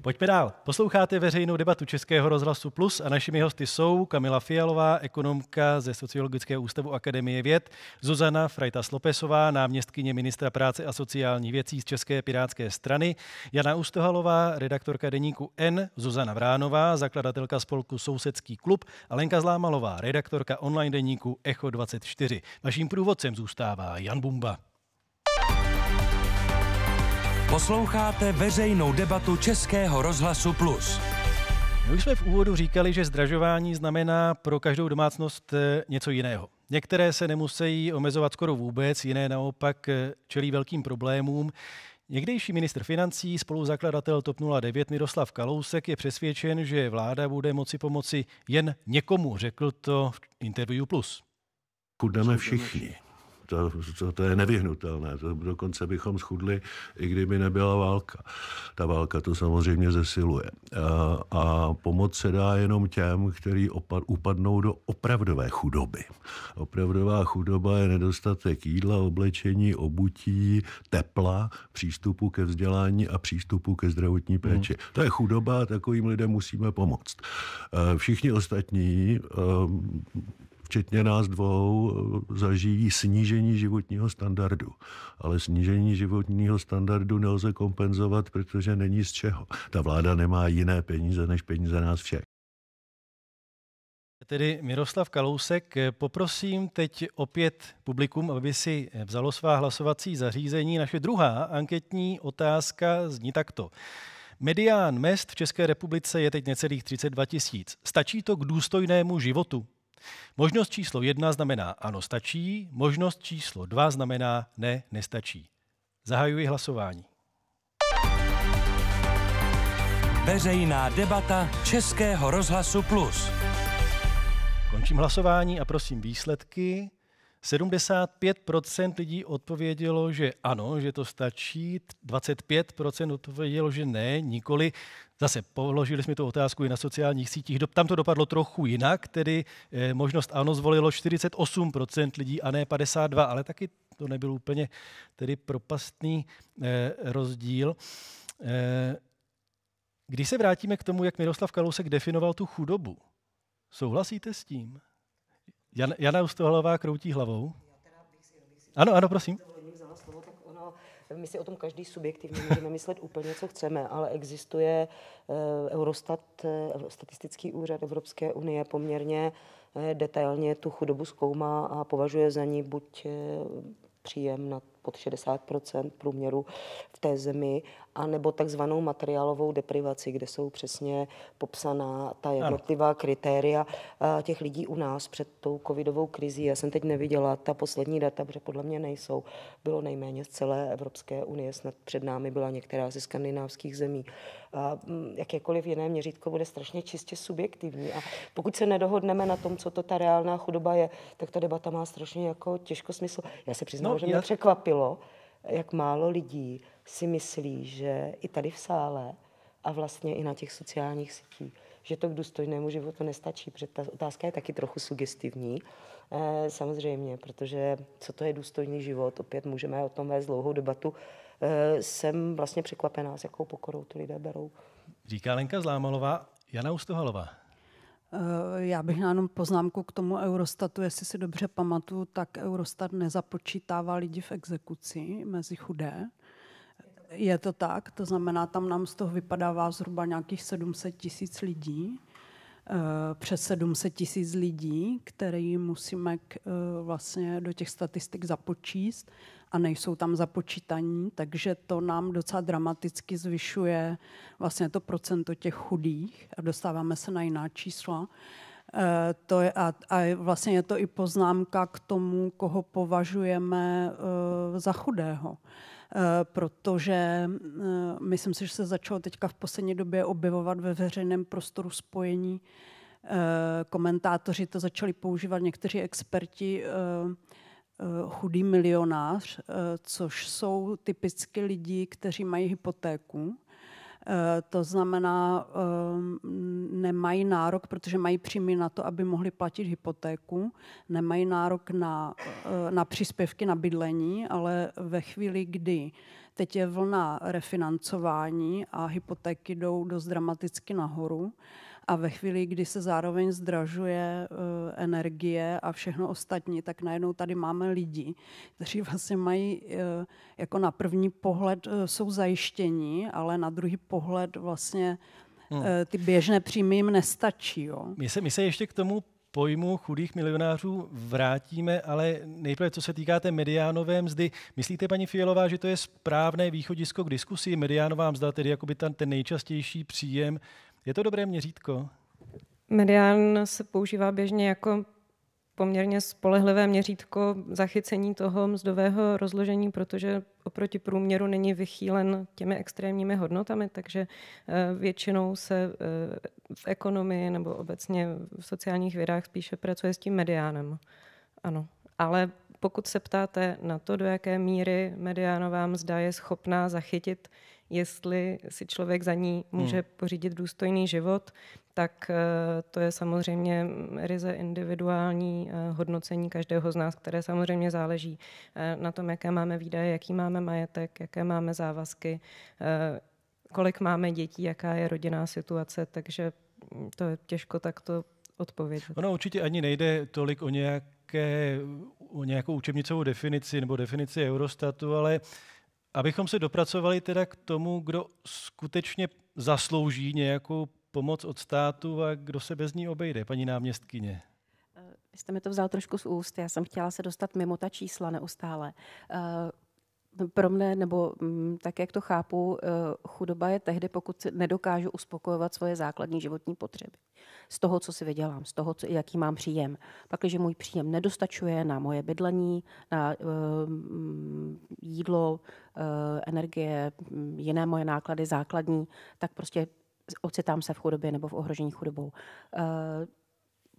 Pojďme dál. Posloucháte veřejnou debatu Českého rozhlasu Plus a našimi hosty jsou Kamila Fialová, ekonomka ze Sociologického ústavu Akademie věd, Zuzana Frajta-Slopesová, náměstkyně ministra práce a sociální věcí z České pirátské strany, Jana Ustohalová, redaktorka deníku N, Zuzana Vránová, zakladatelka spolku Sousedský klub a Lenka Zlámalová, redaktorka online deníku Echo 24. Vaším průvodcem zůstává Jan Bumba. Posloucháte veřejnou debatu Českého rozhlasu Plus. My už jsme v úvodu říkali, že zdražování znamená pro každou domácnost eh, něco jiného. Některé se nemusí omezovat skoro vůbec, jiné naopak eh, čelí velkým problémům. Někdejší ministr financí, spoluzakladatel TOP 09 Miroslav Kalousek je přesvědčen, že vláda bude moci pomoci jen někomu, řekl to v Interview Plus. Chudneme všichni. To, to, to je nevyhnutelné. To dokonce bychom schudli, i kdyby nebyla válka. Ta válka to samozřejmě zesiluje. A, a pomoc se dá jenom těm, kteří upadnou do opravdové chudoby. Opravdová chudoba je nedostatek jídla, oblečení, obutí, tepla, přístupu ke vzdělání a přístupu ke zdravotní péči. Mm. To je chudoba a takovým lidem musíme pomoct. E, všichni ostatní e, včetně nás dvou, eh, zažijí snížení životního standardu. Ale snížení životního standardu nelze kompenzovat, protože není z čeho. Ta vláda nemá jiné peníze než peníze nás všech. Tedy Miroslav Kalousek, eh, poprosím teď opět publikum, aby si eh, vzalo svá hlasovací zařízení. Naše druhá anketní otázka zní takto. Medián mest v České republice je teď necelých 32 tisíc. Stačí to k důstojnému životu? Možnost číslo jedna znamená ano, stačí, možnost číslo dva znamená ne, nestačí. Zahajuji hlasování. Veřejná debata Českého rozhlasu Plus. Končím hlasování a prosím výsledky. 75% lidí odpovědělo, že ano, že to stačí, 25% odpovědělo, že ne, nikoli. Zase položili jsme tu otázku i na sociálních sítích. Tam to dopadlo trochu jinak, tedy eh, možnost ano zvolilo 48% lidí a ne 52, ale taky to nebyl úplně tedy propastný eh, rozdíl. Eh, když se vrátíme k tomu, jak Miroslav Kalousek definoval tu chudobu, souhlasíte s tím? Jan, Jana Ustohlová kroutí hlavou. Ano, ano, prosím my si o tom každý subjektivně můžeme myslet úplně, co chceme, ale existuje eh, Eurostat, eh, statistický úřad Evropské unie poměrně eh, detailně tu chudobu zkoumá a považuje za ní buď příjem nad pod 60 průměru v té zemi, anebo takzvanou materiálovou deprivaci, kde jsou přesně popsaná ta jednotlivá kritéria eh, těch lidí u nás před tou covidovou krizí. Já jsem teď neviděla ta poslední data, protože podle mě nejsou. Bylo nejméně z celé Evropské unie, snad před námi byla některá ze skandinávských zemí. A mm, jakékoliv jiné měřítko bude strašně čistě subjektivní. A pokud se nedohodneme na tom, co to ta reálná chudoba je, tak ta debata má strašně jako těžko smysl. Já se přiznám, no, že já... mě překvapilo překvapilo, jak málo lidí si myslí, že i tady v sále a vlastně i na těch sociálních sítích, že to k důstojnému životu nestačí, protože ta otázka je taky trochu sugestivní, e, samozřejmě, protože co to je důstojný život, opět můžeme o tom vést dlouhou debatu. E, jsem vlastně překvapená, s jakou pokorou to lidé berou. Říká Lenka Zlámalová, Jana Ustohalová. Eh, já bych měla jenom poznámku k tomu Eurostatu. Jestli si dobře pamatuju, tak Eurostat nezapočítává lidi v exekuci mezi chudé. Je to tak, to znamená, tam nám z toho vypadává zhruba nějakých 700 tisíc lidí, eh, přes 700 tisíc lidí, které musíme k, eh, vlastně do těch statistik započíst a nejsou tam započítaní, takže to nám docela dramaticky zvyšuje vlastně to procento těch chudých a dostáváme se na jiná čísla. E, to je, a, a vlastně je to i poznámka k tomu, koho považujeme e, za chudého. E, protože myslím si, že se začalo teďka v poslední době objevovat ve veřejném prostoru spojení komentátoři to začali používat někteří experti Eh, chudý milionář, eh, což jsou typicky lidi, kteří mají hypotéku. Eh, to znamená, nemají nárok, protože mají příjmy na to, aby mohli platit hypotéku, nemají nárok na, na příspěvky na bydlení, ale ve chvíli, kdy teď je vlna refinancování a hypotéky jdou dost dramaticky nahoru, a ve chvíli, kdy se zároveň zdražuje eh, energie a všechno ostatní, tak najednou tady máme lidi, kteří vlastně mají eh, jako na první pohled eh, jsou zajištění, ale na druhý pohled vlastně hmm. Ty běžné příjmy jim nestačí. Jo. My, se, my se ještě k tomu pojmu chudých milionářů vrátíme, ale nejprve co se týká té mediánové mzdy. Myslíte, paní Fialová, že to je správné východisko k diskusi? Mediánová mzda, tedy jakoby ten, ten nejčastější příjem je to dobré měřítko? Medián se používá běžně jako poměrně spolehlivé měřítko zachycení toho mzdového rozložení, protože oproti průměru není vychýlen těmi extrémními hodnotami, takže eh, většinou se eh, v ekonomii nebo obecně v sociálních vědách spíše pracuje s tím mediánem. Ano. Ale pokud se ptáte na to, do jaké míry mediánová mzda je schopná zachytit jestli si člověk za ní může hmm. pořídit důstojný život, tak eh, to je samozřejmě ryze individuální eh, hodnocení každého z nás, které samozřejmě záleží eh, na tom, jaké máme výdaje, jaký máme majetek, jaké máme závazky, kolik máme dětí, jaká je rodinná situace, takže hm, to je těžko takto odpovědět. Ono určitě ani nejde tolik o nějaké, o nějakou učebnicovou definici nebo definici Eurostatu, ale uh, abychom se dopracovali teda k tomu, kdo skutečně zaslouží nějakou pomoc od státu a kdo se bez ní obejde, paní náměstkyně. Vy jste mi to vzal trošku z úst. Já jsem chtěla se dostat mimo ta čísla neustále. Eh, pro mne, nebo mm, tak, jak to chápu, eh, chudoba je tehdy, pokud nedokážu uspokojovat svoje základní životní potřeby. Z toho, co si vydělám, z toho, co, jaký mám příjem. Pak, když můj příjem nedostačuje na moje bydlení, na eh, mm, jídlo, eh, energie, mm, jiné moje náklady základní, tak prostě ocitám se v chudobě nebo v ohrožení chudobou.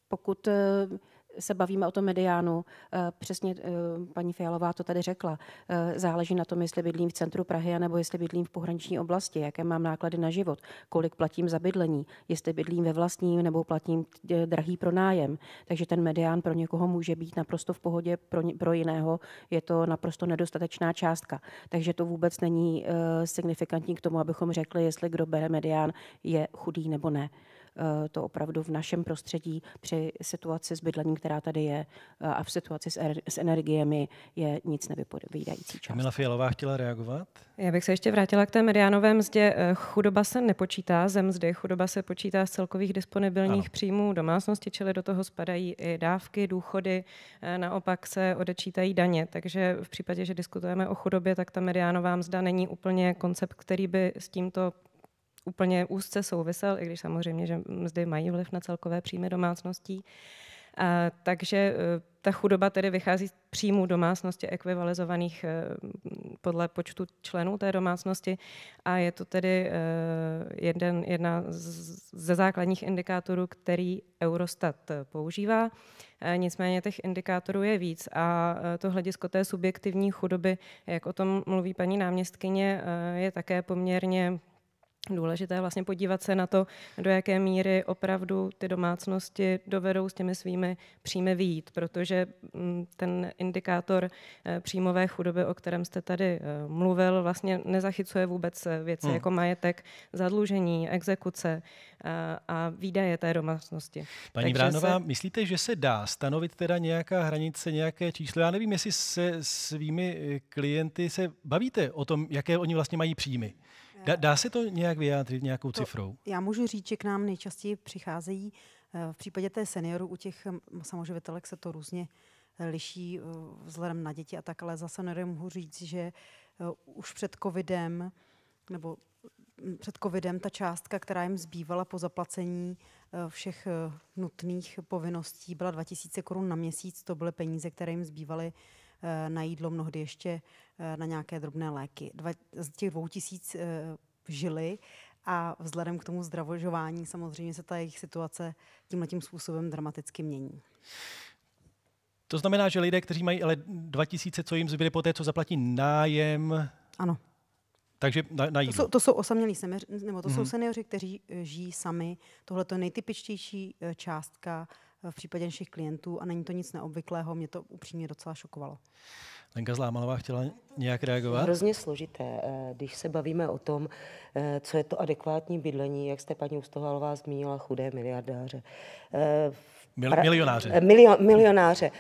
Pokud se bavíme o tom mediánu, eh, přesně eh, paní Fialová to tady řekla, eh, záleží na tom, jestli bydlím v centru Prahy, nebo jestli bydlím v pohraniční oblasti, jaké mám náklady na život, kolik platím za bydlení, jestli bydlím ve vlastním nebo platím drahý pronájem. Takže ten medián pro někoho může být naprosto v pohodě, pro, ně, pro jiného je to naprosto nedostatečná částka. Takže to vůbec není signifikantní k tomu, abychom řekli, jestli kdo bere medián, je chudý nebo ne. Eh, to opravdu v našem prostředí při situaci s bydlením, která tady je eh, a v situaci er-, s, energiemi je nic nevypovídající část. Kamila Fialová chtěla reagovat? Já bych se ještě vrátila k té mediánové mzdě. Eh, chudoba se nepočítá ze mzdy, chudoba se počítá z celkových disponibilních ano. příjmů domácnosti, čili do toho spadají i dávky, důchody, naopak se odečítají daně. Takže v případě, že diskutujeme o chudobě, tak ta mediánová mzda není úplně koncept, který by s tímto úplně úzce souvisel, i když samozřejmě, že mzdy mají vliv na celkové příjmy domácností. A, takže e, ta chudoba tedy vychází z příjmů domácnosti ekvivalizovaných e, podle počtu členů té domácnosti a je to tedy e, jeden, jedna ze základních indikátorů, který Eurostat používá. Nicméně těch indikátorů je víc a to hledisko té subjektivní chudoby, jak o tom mluví paní náměstkyně, je také poměrně důležité je vlastně podívat se na to, do jaké míry opravdu ty domácnosti dovedou s těmi svými příjmy výjít, protože mm, ten indikátor eh, příjmové chudoby, o kterém jste tady eh, mluvil, vlastně nezachycuje vůbec eh, věci hmm. jako majetek, zadlužení, exekuce a výdaje té domácnosti. Paní Takže Bránová, se... myslíte, že se dá stanovit teda nějaká hranice, nějaké číslo? Já nevím, jestli se svými klienty se bavíte o tom, jaké oni vlastně mají příjmy. Dá, dá se to nějak vyjádřit nějakou to, cifrou? Já můžu říct, že k nám nejčastěji přicházejí eh, v případě té seniorů u těch samoživitelek se to různě eh, liší eh, vzhledem na děti a tak, ale za seniory mohu říct, že už před covidem nebo mm, před covidem ta částka, která jim zbývala po zaplacení všech nutných povinností, byla 2000 korun na měsíc. To byly peníze, které jim zbývaly Eh, na jídlo, mnohdy ještě eh, na nějaké drobné léky. Dva, z těch dvou tisíc eh, žili a vzhledem k tomu zdravožování samozřejmě se ta jejich situace tím způsobem dramaticky mění. To znamená, že lidé, kteří mají ale 2000, co jim zbyde po té, co zaplatí nájem, ano. Takže na, na jídlo. To jsou, to jsou osamělí seniori, nebo to mm-hmm. jsou seniori, kteří žijí sami. Tohle je nejtypičtější částka v případě našich klientů a není to nic neobvyklého, mě to upřímně docela šokovalo. Lenka Zlámalová chtěla nějak reagovat? Hrozně složité, eh, když se bavíme o tom, eh, co je to adekvátní bydlení, jak jste paní Ustohalová zmínila, chudé miliardáře. Eh, Mil, milionáře. Milio, milionáře.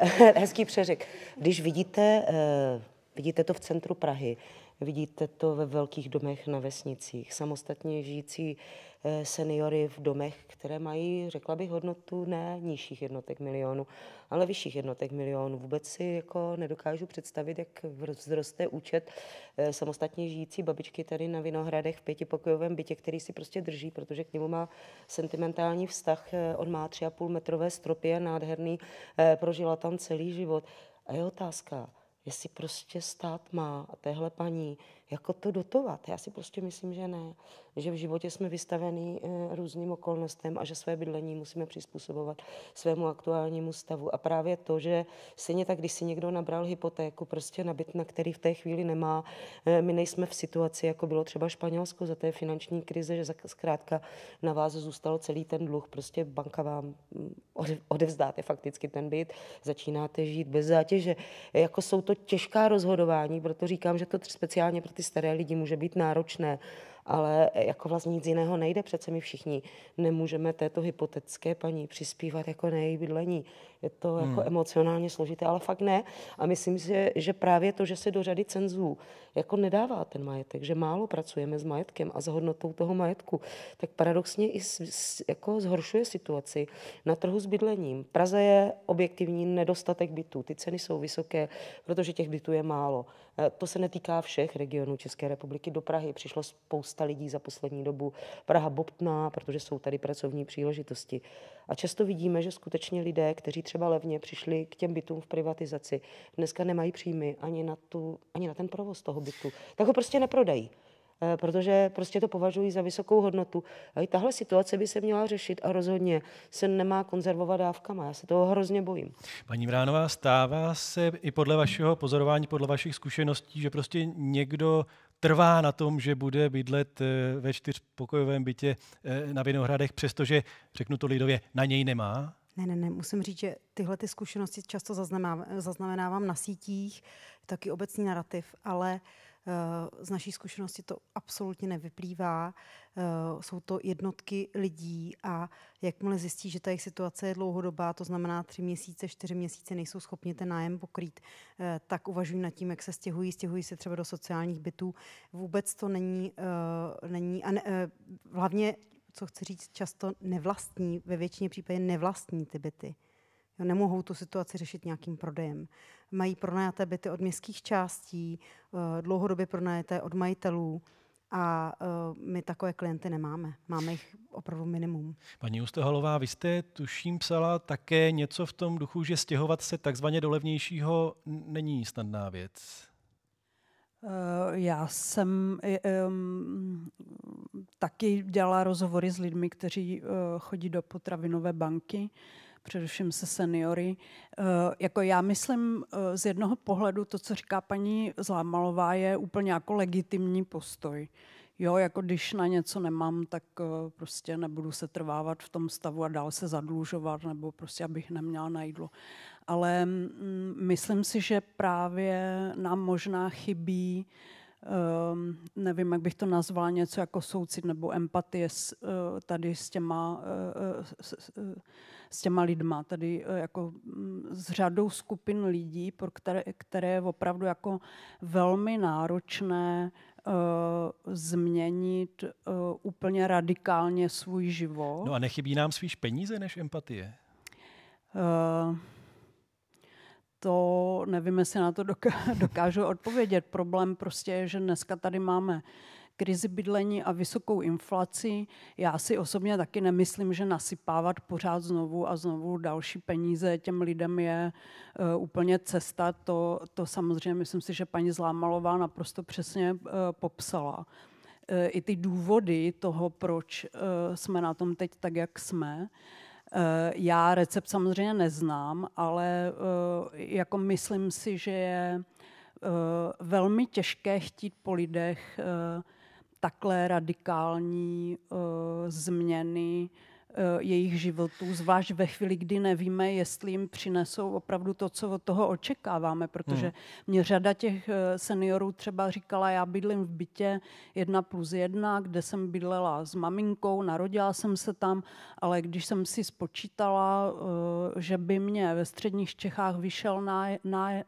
(laughs) Hezký přeřek. Když vidíte, vidíte to v centru Prahy, Vidíte to ve velkých domech na vesnicích. Samostatně žijící eh, seniory v domech, které mají, řekla bych, hodnotu ne nižších jednotek milionů, ale vyšších jednotek milionů. Vůbec si jako nedokážu představit, jak vzroste účet eh, samostatně žijící babičky tady na Vinohradech v pětipokojovém bytě, který si prostě drží, protože k němu má sentimentální vztah. Eh, on má tři a půl metrové stropy a nádherný, prožila tam celý život. A je otázka, jestli prostě stát má a téhle paní jako to dotovat. Já si prostě myslím, že ne. Že v životě jsme vystaveni eh, různým okolnostem a že své bydlení musíme přizpůsobovat svému aktuálnímu stavu. A právě to, že stejně tak, když si někdo nabral hypotéku prostě na byt, na který v té chvíli nemá, eh, my nejsme v situaci, jako bylo třeba Španělsko za té finanční krize, že zkrátka na vás zůstal celý ten dluh, prostě banka vám mm, odevzdáte fakticky ten byt, začínáte žít bez zátěže. Jako jsou to těžká rozhodování, proto říkám, že to speciálně pro ty staré lidi může být náročné, ale jako vlastně nic jiného nejde. Přece my všichni nemůžeme této hypotetické paní přispívat jako na její bydlení. Je to jako hmm. jako emocionálně složité, ale fakt ne. A myslím, že, že právě to, že se do řady cenzů jako nedává ten majetek, že málo pracujeme s majetkem a s hodnotou toho majetku, tak paradoxně i s, s, jako zhoršuje situaci na trhu s bydlením. Praze je objektivní nedostatek bytů. Ty ceny jsou vysoké, protože těch bytů je málo. Eh, to se netýká všech regionů České republiky. Do Prahy přišlo spousta lidí za poslední dobu. Praha bobtná, protože jsou tady pracovní příležitosti. A často vidíme, že skutečně lidé, kteří třeba levně přišli k těm bytům v privatizaci, dneska nemají příjmy ani na, tu, ani na ten provoz toho bytu. Tak ho prostě neprodají. Eh, protože prostě to považují za vysokou hodnotu. A i tahle situace by se měla řešit a rozhodně se nemá konzervovat dávkama. Já se toho hrozně bojím. Paní Vránová, stává se i podle vašeho pozorování, podle vašich zkušeností, že prostě někdo trvá na tom, že bude bydlet eh, ve čtyřpokojovém bytě eh, na Vinohradech, přestože, řeknu to lidově, na něj nemá? Ne, ne, ne, musím říct, že tyhle ty zkušenosti často zaznamenávám na sítích, taky obecný narrativ, ale uh, Eh, z naší zkušenosti to absolutně nevyplývá. Eh, jsou to jednotky lidí a jakmile zjistí, že ta jejich situace je dlouhodobá, to znamená tři měsíce, čtyři měsíce nejsou schopni ten nájem pokrýt, eh, tak uvažují nad tím, jak se stěhují. Stěhují se třeba do sociálních bytů. Vůbec to není, není a ne, hlavně co chci říct, často nevlastní, ve většině případě nevlastní ty byty. Jo, nemohou tu situaci řešit nějakým prodejem. Mají pronajaté byty od městských částí, eh, dlouhodobě pronajaté od majitelů a eh, my takové klienty nemáme. Máme jich opravdu minimum. Paní Ustehalová, vy jste tuším psala také něco v tom duchu, že stěhovat se takzvaně do levnějšího není snadná věc. Eh, já jsem um, taky dělala rozhovory s lidmi, kteří uh, chodí do potravinové banky. Uh, především se seniory. Eh, jako já myslím, eh, z jednoho pohledu to, co říká paní Zlámalová, je úplně jako legitimní postoj. Jo, jako když na něco nemám, tak eh, prostě nebudu se trvávat v tom stavu a dál se zadlužovat, nebo prostě abych neměla na jídlo. Ale mm, myslím si, že právě nám možná chybí uh, Ehm, nevím, jak bych to nazval, něco jako soucit nebo empatie s, eh, tady s těma, eh, eh, s, s těma lidma, tady jako mm, s řadou skupin lidí, pro které, které je opravdu jako velmi náročné změnit úplně radikálně svůj život. No a nechybí nám spíš peníze než empatie? Uh, to nevím, jestli na to (laughs) dokážu odpovědět. Problém prostě je, že dneska tady máme krizi bydlení a vysokou inflaci. Já si osobně taky nemyslím, že nasypávat pořád znovu a znovu další peníze těm lidem je uh, úplně cesta. To, to samozřejmě myslím si, že paní Zlámalová naprosto přesně uh, popsala. Uh, I ty důvody toho, proč jsme na tom teď tak, jak jsme, Eh, já recept samozřejmě neznám, ale eh, jako myslím si, že je eh, velmi těžké chtít po lidech takhle radikální změny Eh, jejich životů, zvlášť ve chvíli, kdy nevíme, jestli jim přinesou opravdu to, co od toho očekáváme, protože hmm. mě řada těch eh, seniorů třeba říkala, já bydlím v bytě jedna plus jedna, kde jsem bydlela s maminkou, narodila jsem se tam, ale když jsem si spočítala, eh, že by mě ve středních Čechách vyšel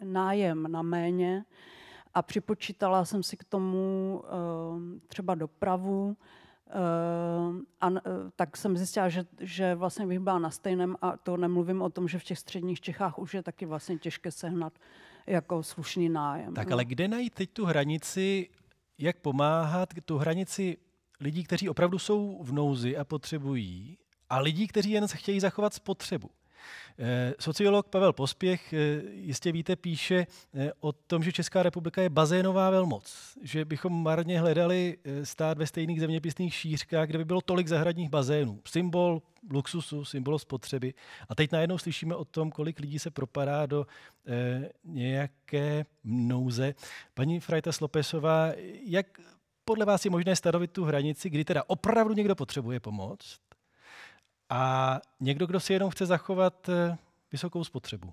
nájem na méně a připočítala jsem si k tomu třeba dopravu, Eh, a eh, tak jsem zjistila, že, že vlastně bych byla na stejném a to nemluvím o tom, že v těch středních Čechách už je taky vlastně těžké sehnat jako slušný nájem. Tak ale kde najít teď tu hranici, jak pomáhat tu hranici lidí, kteří opravdu jsou v nouzi a potřebují a lidí, kteří jen se chtějí zachovat spotřebu? Eh, sociolog Pavel Pospěch, eh, jistě víte, píše eh, o tom, že Česká republika je bazénová velmoc, že bychom marně hledali stát ve stejných zeměpisných šířkách, kde by bylo tolik zahradních bazénů. Symbol luxusu, symbol spotřeby. A teď najednou slyšíme o tom, kolik lidí se propadá do nějaké nouze. Paní Frajta Slopesová, jak podle vás je možné stanovit tu hranici, kdy teda opravdu někdo potřebuje pomoc a někdo, kdo si jenom chce zachovat eh, vysokou spotřebu.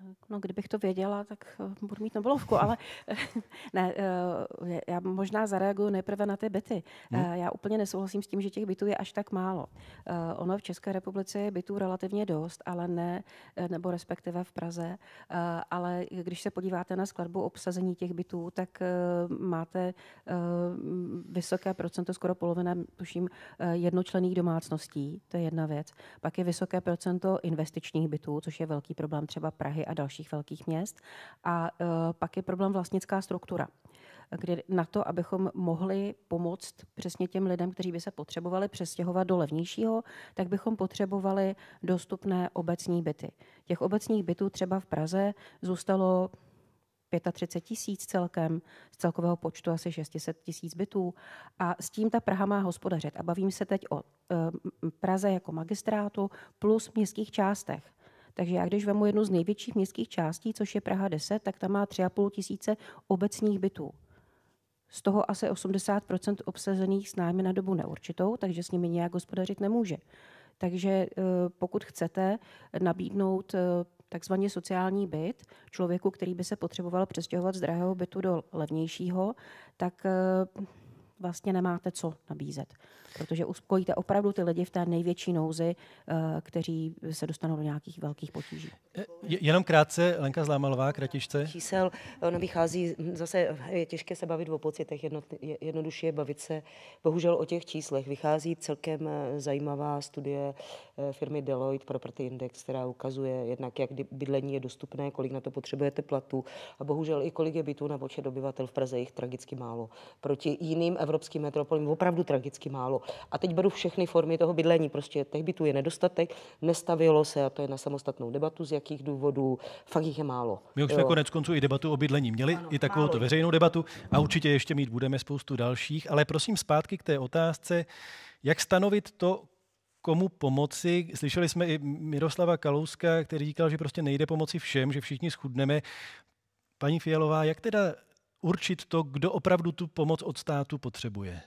Eh, no, kdybych to věděla, tak eh, budu mít Nobelovku, ale (laughs) (laughs) ne, eh, já možná zareaguju nejprve na ty byty. Hmm. Já úplně nesouhlasím s tím, že těch bytů je až tak málo. Ono v České republice je bytů relativně dost, ale ne, nebo respektive v Praze, ale když se podíváte na skladbu obsazení těch bytů, tak máte vysoké procento, skoro polovina, tuším, jednočlených domácností, to je jedna věc. Pak je vysoké procento investičních bytů, což je velký problém třeba Prahy a dalších velkých měst. A e, pak je problém vlastnická struktura kdy na to, abychom mohli pomoct přesně těm lidem, kteří by se potřebovali přestěhovat do levnějšího, tak bychom potřebovali dostupné obecní byty. Těch obecních bytů třeba v Praze zůstalo 35 tisíc celkem, z celkového počtu asi 600 tisíc bytů. A s tím ta Praha má hospodařit. A bavím se teď o e, Praze jako magistrátu plus městských částech. Takže já když vemu jednu z největších městských částí, což je Praha 10, tak tam má 3,5 tisíce obecních bytů. Z toho asi 80 obsazených s námi na dobu neurčitou, takže s nimi nějak hospodařit nemůže. Takže eh, pokud chcete nabídnout eh, takzvaně sociální byt člověku, který by se potřeboval přestěhovat z drahého bytu do levnějšího, tak eh, vlastně nemáte co nabízet. Protože uspokojíte opravdu ty lidi v té největší nouzi, eh, kteří se dostanou do nějakých velkých potíží. Eh, jenom krátce, Lenka Zlámalová, kratičce. Čísel, ono vychází, hm, zase je těžké se bavit o pocitech, jedno, jednodušší je bavit se bohužel o těch číslech. Vychází celkem eh, zajímavá studie firmy Deloitte Property Index, která ukazuje jednak, jak bydlení je dostupné, kolik na to potřebujete platu a bohužel i kolik je bytů na počet obyvatel v Praze, jich tragicky málo. Proti jiným evropským metropolím opravdu tragicky málo. A teď beru všechny formy toho bydlení. Prostě těch bytů je nedostatek, nestavilo se, a to je na samostatnou debatu, z jakých důvodů, fakt jich je málo. My už jsme konec konců i debatu o bydlení měli, ano, i takovou to veřejnou debatu a určitě ještě mít budeme spoustu dalších, ale prosím zpátky k té otázce, jak stanovit to, komu pomoci. Slyšeli jsme i Miroslava Kalouska, který říkal, že prostě nejde pomoci všem, že všichni schudneme. Paní Fialová, jak teda určit to, kdo opravdu tu pomoc od státu potřebuje?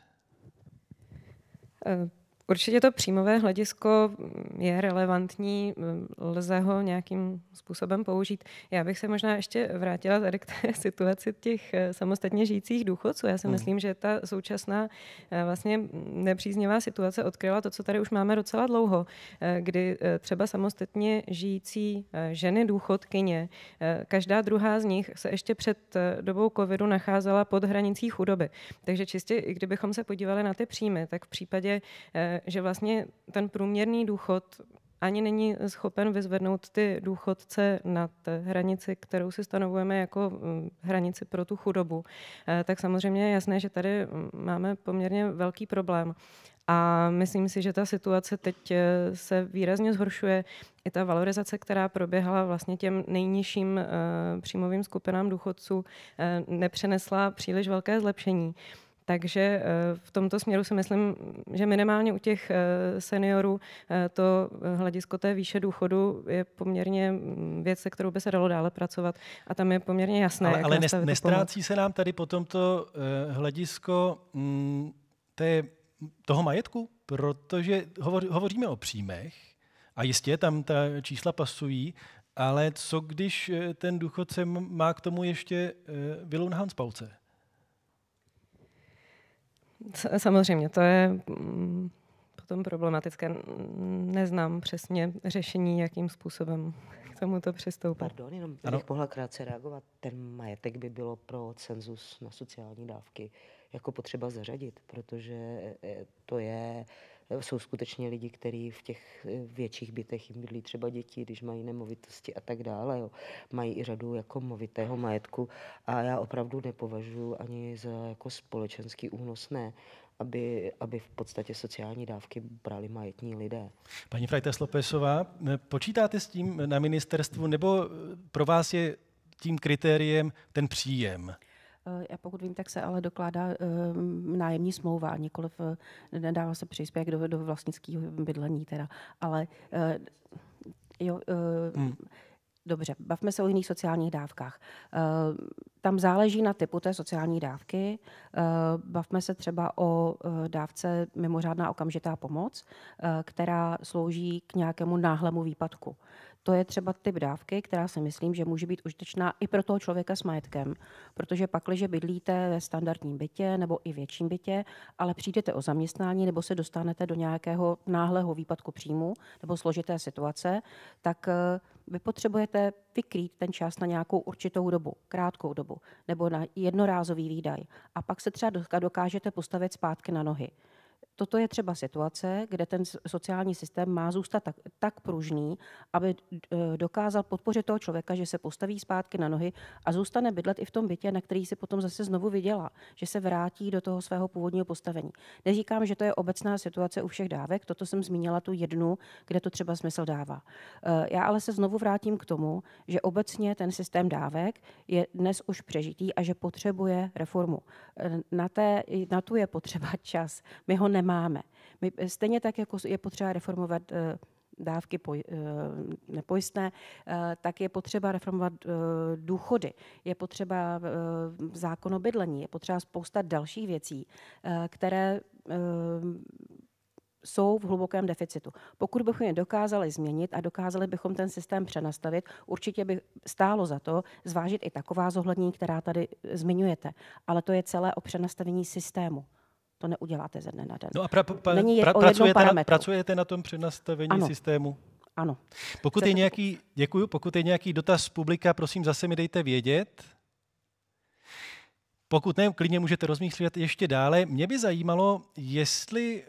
Eh, Určitě to příjmové hledisko mm, je relevantní, mm, lze ho nějakým způsobem použít. Já bych se možná ještě vrátila tady k té (laughs) situaci těch eh, samostatně žijících důchodců. Já si hmm. myslím, že ta současná eh, vlastně nepříznivá situace odkryla to, co tady už máme docela dlouho, eh, kdy třeba samostatně žijící ženy důchodkyně, každá druhá z nich se ještě před dobou covidu nacházela pod hranicí chudoby. Takže čistě, i kdybychom se podívali na ty příjmy, tak v případě že vlastně ten průměrný důchod ani není schopen vyzvednout ty důchodce nad hranici, kterou si stanovujeme jako mm, hranici pro tu chudobu, eh, tak samozřejmě je jasné, že tady mm, máme poměrně velký problém. A myslím si, že ta situace teď eh, se výrazně zhoršuje. I ta valorizace, která proběhla vlastně těm nejnižším eh, příjmovým skupinám důchodců, nepřenesla příliš velké zlepšení. Takže eh, v tomto směru si myslím, že minimálně u těch eh, seniorů eh, to hledisko té výše důchodu je poměrně mm, věc, se kterou by se dalo dále pracovat. A tam je poměrně jasné. Ale, ale nestrácí se nám tady po tomto hledisko mm, té, toho majetku, protože hovoř, hovoříme o příjmech a jistě tam ta čísla pasují, ale co když ten důchodce má k tomu ještě vylouhán z pauce? samozřejmě, to je mm, potom problematické. Neznám přesně řešení, jakým způsobem k tomuto přistoupit. Pardon, jenom ano. bych mohla krátce reagovat. Ten majetek by bylo pro cenzus na sociální dávky jako potřeba zařadit, protože e, e, to je jsou skutečně lidi, kteří v těch eh, větších bytech jim bydlí třeba děti, když mají nemovitosti a tak dále. Jo. Mají i řadu jako movitého majetku a já opravdu nepovažuji ani za jako společenský únosné aby, aby v podstatě sociální dávky brali majetní lidé. Paní Frajtes Lopesová, eh, počítáte s tím na ministerstvu, nebo eh, pro vás je tím kritériem ten příjem? Já eh, pokud vím, tak se ale dokládá eh, nájemní smlouva, nikoliv eh, nedává se příspěvek do, do vlastnického bydlení. Teda. Ale jo, hmm. Dobře, bavme se o jiných sociálních dávkách. Tam záleží na typu té sociální dávky. Bavme se třeba o dávce mimořádná okamžitá pomoc, která slouží k nějakému náhlému výpadku. To je třeba typ dávky, která si myslím, že může být užitečná i pro toho člověka s majetkem, protože pak, když bydlíte ve standardním bytě nebo i větším bytě, ale přijdete o zaměstnání nebo se dostanete do nějakého náhlého výpadku příjmu nebo složité situace, tak eh, vy potřebujete vykrýt ten čas na nějakou určitou dobu, krátkou dobu, nebo na jednorázový výdaj. A pak se třeba dokážete postavit zpátky na nohy. Toto je třeba situace, kde ten sociální systém má zůstat tak, tak pružný, aby dokázal podpořit toho člověka, že se postaví zpátky na nohy a zůstane bydlet i v tom bytě, na který si potom zase znovu viděla, že se vrátí do toho svého původního postavení. Neříkám, že to je obecná situace u všech dávek, toto jsem zmínila tu jednu, kde to třeba smysl dává. E, já ale se znovu vrátím k tomu, že obecně ten systém dávek je dnes už přežitý a že potřebuje reformu. E, na, té, na tu je potřeba čas. My ho nemáme máme. My, eh, stejně tak, jako je potřeba reformovat eh, dávky poj, eh, nepojistné, tak je potřeba reformovat důchody, je potřeba zákon o bydlení, je potřeba spousta dalších věcí, které jsou v hlubokém deficitu. Pokud bychom je dokázali změnit a dokázali bychom ten systém přenastavit, určitě by stálo za to zvážit i taková zohlednění, která tady zmiňujete. Ale to je celé o přenastavení systému. To neuděláte ze dne na den. No a pra, pra, Není pra, pra, pracujete, na, pracujete na tom přenastavení ano. systému? Ano. Pokud je, nějaký, děkuju, pokud je nějaký dotaz z publika, prosím, zase mi dejte vědět. Pokud ne, klidně můžete rozmýšlet ještě dále. Mě by zajímalo, jestli eh,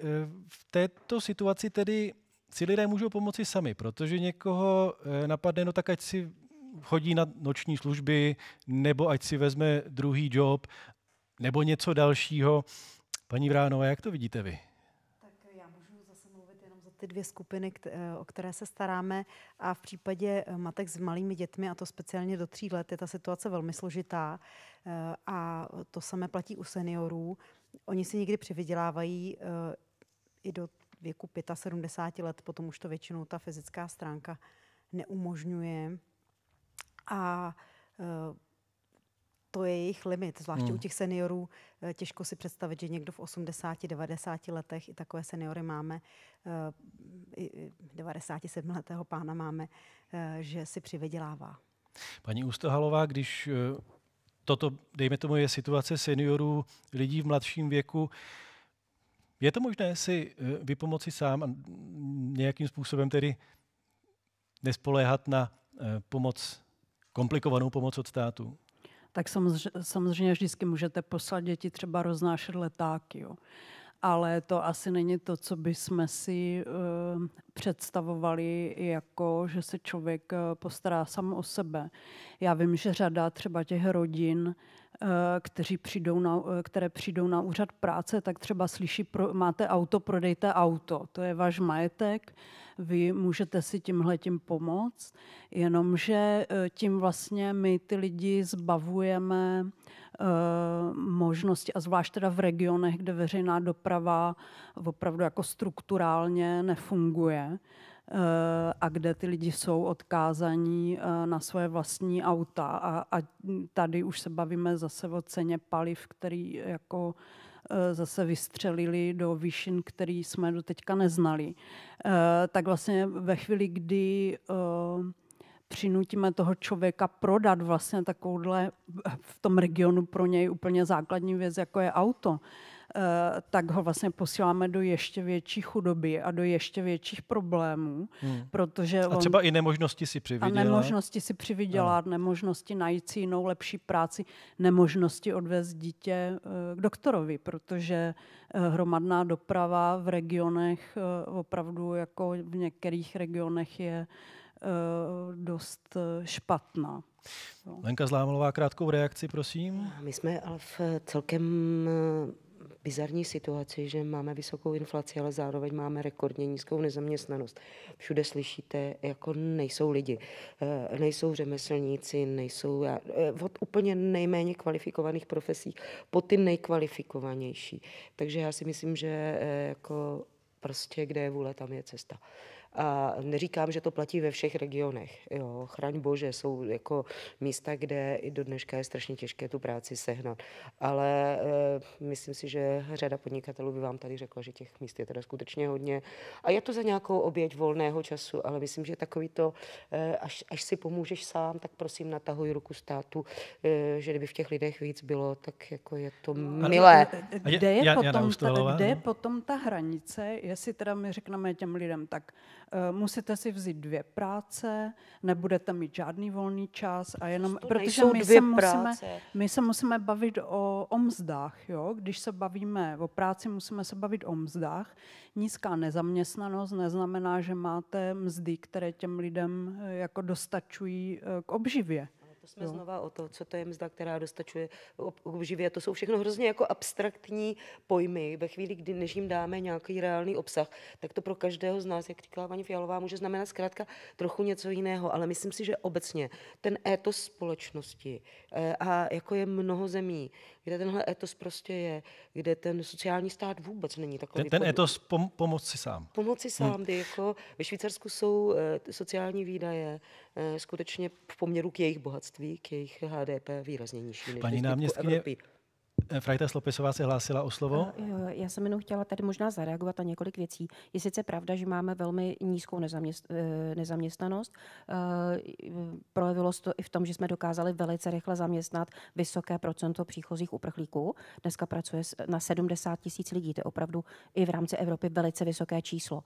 v této situaci tedy si lidé můžou pomoci sami, protože někoho eh, napadne, no tak ať si chodí na noční služby, nebo ať si vezme druhý job, nebo něco dalšího. Paní Vránova, jak to vidíte vy? Já můžu zase mluvit jenom za ty dvě skupiny, eh, o které se staráme. A v případě eh, matek s malými dětmi, a to speciálně do tří let, je ta situace velmi složitá. Eh, a to samé platí u seniorů. Oni si někdy přivydělávají i do věku 75 let, potom už to většinou ta fyzická stránka neumožňuje. A to je jejich limit, zvláště hmm. u těch seniorů. Eh, těžko si představit, že někdo v 80, 90 letech, i takové seniory máme, eh, i 97 letého pána máme, eh, že si přivydělává. Paní Ústohalová, když toto, dejme tomu, je situace seniorů, lidí v mladším věku, je to možné si vypomoci sám a nějakým způsobem tedy nespoléhat na pomoc, komplikovanou pomoc od státu? tak samozřejmě vždycky můžete poslat děti třeba roznášet letáky. Jo. Ale to asi není to, co bychom si e, představovali, jako že se člověk eh, postará sám o sebe. Já vím, že řada třeba těch rodin Eh, kteří přijdou na, eh, které přijdou na úřad práce, tak třeba slyší, pro, máte auto, prodejte auto. To je váš majetek, vy můžete si tímhle tím pomoct, jenomže eh, tím vlastně my ty lidi zbavujeme možnosti, a zvlášť teda v regionech, kde veřejná doprava opravdu jako strukturálně nefunguje, Eh, a kde ty lidi jsou odkázaní eh, na své vlastní auta. A, a tady už se bavíme zase o ceně paliv, který jako eh, zase vystřelili do výšin, který jsme do teďka neznali. Tak vlastně ve chvíli, kdy přinutíme toho člověka prodat vlastně takovouhle v tom regionu pro něj úplně základní věc, jako je auto, Eh, tak ho vlastně posíláme do ještě větší chudoby a do ještě větších problémů, hmm. protože on, A třeba i nemožnosti si přivydělat. A nemožnosti si přivydělat, no. nemožnosti najít si jinou lepší práci, nemožnosti odvést dítě eh, k doktorovi, protože eh, hromadná doprava v regionech opravdu jako v některých regionech je dost špatná. Lenka Zlámalová, krátkou reakci, prosím. My jsme ale v celkem bizarní situaci, že máme vysokou inflaci, ale zároveň máme rekordně nízkou nezaměstnanost. Všude slyšíte, jako nejsou lidi, eh, nejsou řemeslníci, nejsou eh, od úplně nejméně kvalifikovaných profesí po ty nejkvalifikovanější. Takže já si myslím, že eh, jako prostě kde je vůle, tam je cesta. A neříkám, že to platí ve všech regionech. Jo. Chraň bože, jsou jako místa, kde i do dneška je strašně těžké tu práci sehnat. Ale e, myslím si, že řada podnikatelů by vám tady řekla, že těch míst je teda skutečně hodně. A je to za nějakou oběť volného času, ale myslím, že takový to, e, až, až si pomůžeš sám, tak prosím natahuj ruku státu, e, že kdyby v těch lidech víc bylo, tak jako je to no, milé. Kde je, potom, ta, kde je potom ta hranice, jestli teda my řekneme těm lidem, tak Eh, musíte si vzít dvě práce, nebudete mít žádný volný čas a jenom, to protože my se, musíme, my se musíme bavit o, o mzdách, jo? když se bavíme o práci, musíme se bavit o mzdách. Nízká nezaměstnanost neznamená, že máte mzdy, které těm lidem eh, jako dostačují eh, k obživě. To jsme no. znova o to, co to je mzda, která dostačuje obživě. To jsou všechno hrozně jako abstraktní pojmy. Ve chvíli, kdy než jim dáme nějaký reálný obsah, tak to pro každého z nás, jak říkala paní Fialová, může znamenat zkrátka trochu něco jiného. Ale myslím si, že obecně ten étos společnosti eh, a jako je mnoho zemí, kde tenhle etos prostě je, kde ten sociální stát vůbec není takový. Ten, ten etos pom- pomoci sám. Pomoci hm. sám, hmm. kdy jako ve Švýcarsku jsou e, sociální výdaje e, skutečně v poměru k jejich bohatství, k jejich HDP výrazně nižší než Paní náměstkyně, Eh, Frajta Slopisová se hlásila o slovo. Eh, já jsem jenom chtěla tady možná zareagovat na několik věcí. Je sice pravda, že máme velmi nízkou nezaměst, eh, nezaměstnanost. Projevilo se to i v tom, že jsme dokázali velice rychle zaměstnat vysoké procento příchozích uprchlíků. Dneska pracuje na 70 tisíc lidí. To je opravdu i v rámci Evropy velice vysoké číslo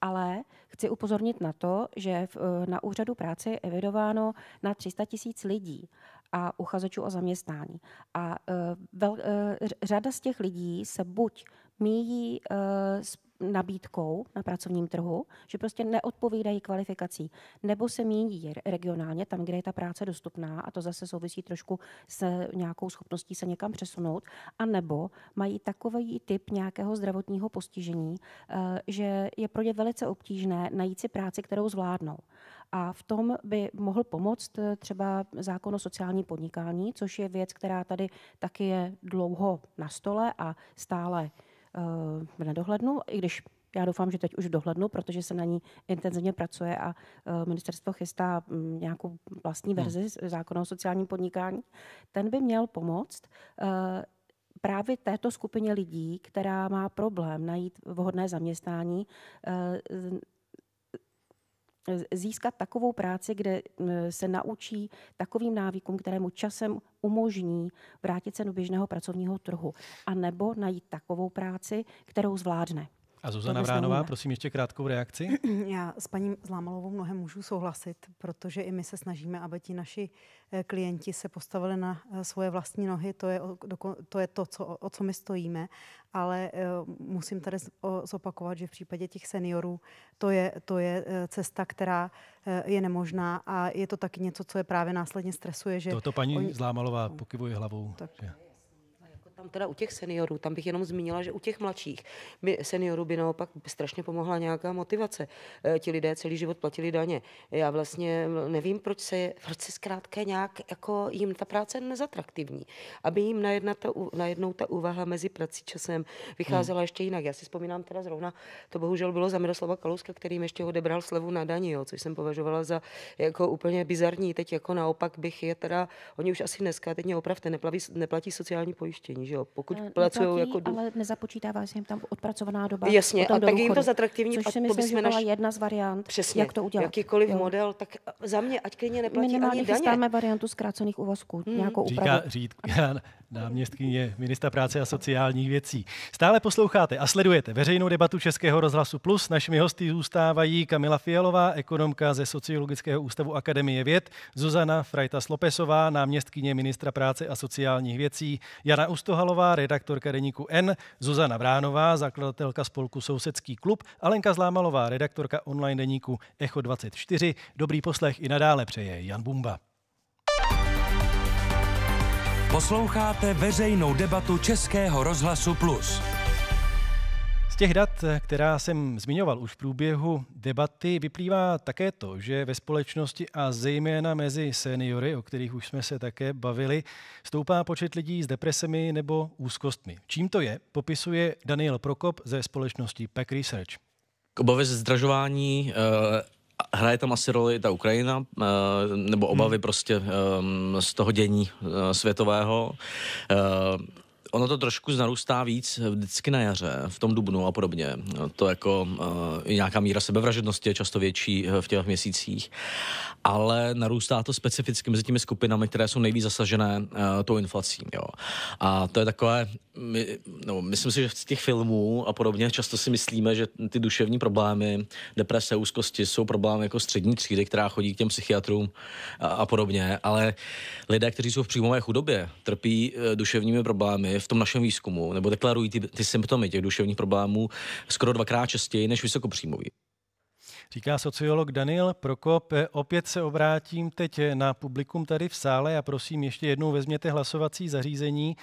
ale chci upozornit na to, že na úřadu práce je evidováno na 300 tisíc lidí a uchazečů o zaměstnání. A eh, vel, eh, řada z těch lidí se buď míjí eh, s nabídkou na pracovním trhu, že prostě neodpovídají kvalifikací, nebo se mění regionálně tam, kde je ta práce dostupná a to zase souvisí trošku s nějakou schopností se někam přesunout, a nebo mají takový typ nějakého zdravotního postižení, eh, že je pro ně velice obtížné najít si práci, kterou zvládnou. A v tom by mohl pomoct eh, třeba zákon o sociální podnikání, což je věc, která tady taky je dlouho na stole a stále v eh, nedohlednu, i když já doufám, že teď už dohlednu, protože se na ní intenzivně pracuje a eh, ministerstvo chystá mm, nějakou vlastní hmm. verzi hmm. zákona o sociálním podnikání. Ten by měl pomoct eh, právě této skupině lidí, která má problém najít vhodné zaměstnání, získat takovou práci, kde se naučí takovým návykům, kterému časem umožní vrátit se do běžného pracovního trhu, anebo najít takovou práci, kterou zvládne. A Zuzana Vránová, prosím ještě krátkou reakci. (clears throat) Já s paní Zlámalovou mnohem můžu souhlasit, protože i my se snažíme, aby ti naši eh, klienti se postavili na eh, svoje vlastní nohy. To je, to, je to co, o co my stojíme. Ale eh, musím tady zopakovat, že v případě těch seniorů to je, to je cesta, která je nemožná a je to taky něco, co je právě následně stresuje. Že Toto paní oni... Zlámalová mm. pokyvuje hlavou. Tak. Že... Tam teda u těch seniorů, tam bych jenom zmínila, že u těch mladších by seniorů by naopak strašně pomohla nějaká motivace. E, ti lidé celý život platili daně. Já vlastně nevím, proč se, proč se zkrátka nějak jako jim ta práce nezatraktivní. Aby jim najednou ta, úvaha mezi prací časem vycházela hmm. ještě jinak. Já si vzpomínám teda zrovna, to bohužel bylo za Miroslava Kalouska, kterým ještě odebral slevu na daní, jo, což jsem považovala za jako úplně bizarní. Teď jako naopak bych je teda, oni už asi dneska, teď mě opravte, neplatí, neplatí sociální pojištění, že že jo? Pokud eh, pracují jako... Dů... Ale nezapočítává se jim tam odpracovaná doba. Jasně, a tak jim to zatraktivní. Což si myslím, že byla naš... jedna z variant, Přesně, jak to udělat. jakýkoliv jo. model, tak za mě, ať klidně neplatí Minimálně ani daně. variantu zkrácených úvazků, hmm. nějakou úpravu. Říká, říká, (laughs) náměstkyně ministra práce a sociálních věcí. Stále posloucháte a sledujete veřejnou debatu Českého rozhlasu Plus. Našimi hosty zůstávají Kamila Fialová, ekonomka ze Sociologického ústavu Akademie věd, Zuzana Frajta-Slopesová, náměstkyně ministra práce a sociálních věcí, Jana Ustohalová, redaktorka deníku N, Zuzana Vránová, zakladatelka spolku Sousedský klub, Alenka Zlámalová, redaktorka online deníku Echo 24. Dobrý poslech i nadále přeje Jan Bumba. Posloucháte veřejnou debatu Českého rozhlasu Plus. Z těch dat, která jsem zmiňoval už v průběhu debaty, vyplývá také to, že ve společnosti a zejména mezi seniory, o kterých už jsme se také bavili, stoupá počet lidí s depresemi nebo úzkostmi. Čím to je, popisuje Daniel Prokop ze společnosti Pack Research. Obavě ze zdražování, eh, Hraje tam asi roli ta Ukrajina, eh, nebo obavy hmm. prostě ehm, z toho dění eh, světového. Eh, ono to trošku narůstá víc vždycky na jaře, v tom dubnu a podobně. To jako e, nějaká míra sebevražednosti je často větší eh, v těch měsících, ale narůstá to specificky mezi těmi skupinami, které jsou nejvíc zasažené uh, tou inflací. Jo. A to je takové, my, no, myslím si, že z těch filmů a podobně často si myslíme, že ty duševní problémy, deprese, úzkosti jsou problémy jako střední třídy, která chodí k těm psychiatrům a, a podobně, ale lidé, kteří jsou v příjmové chudobě, trpí uh, duševními problémy, v tom našem výzkumu, nebo deklarují ty, ty symptomy těch duševních problémů skoro dvakrát častěji než vysokopříjmoví. Říká sociolog Daniel Prokop. Opět se obrátím teď na publikum tady v sále a prosím ještě jednou vezměte hlasovací zařízení.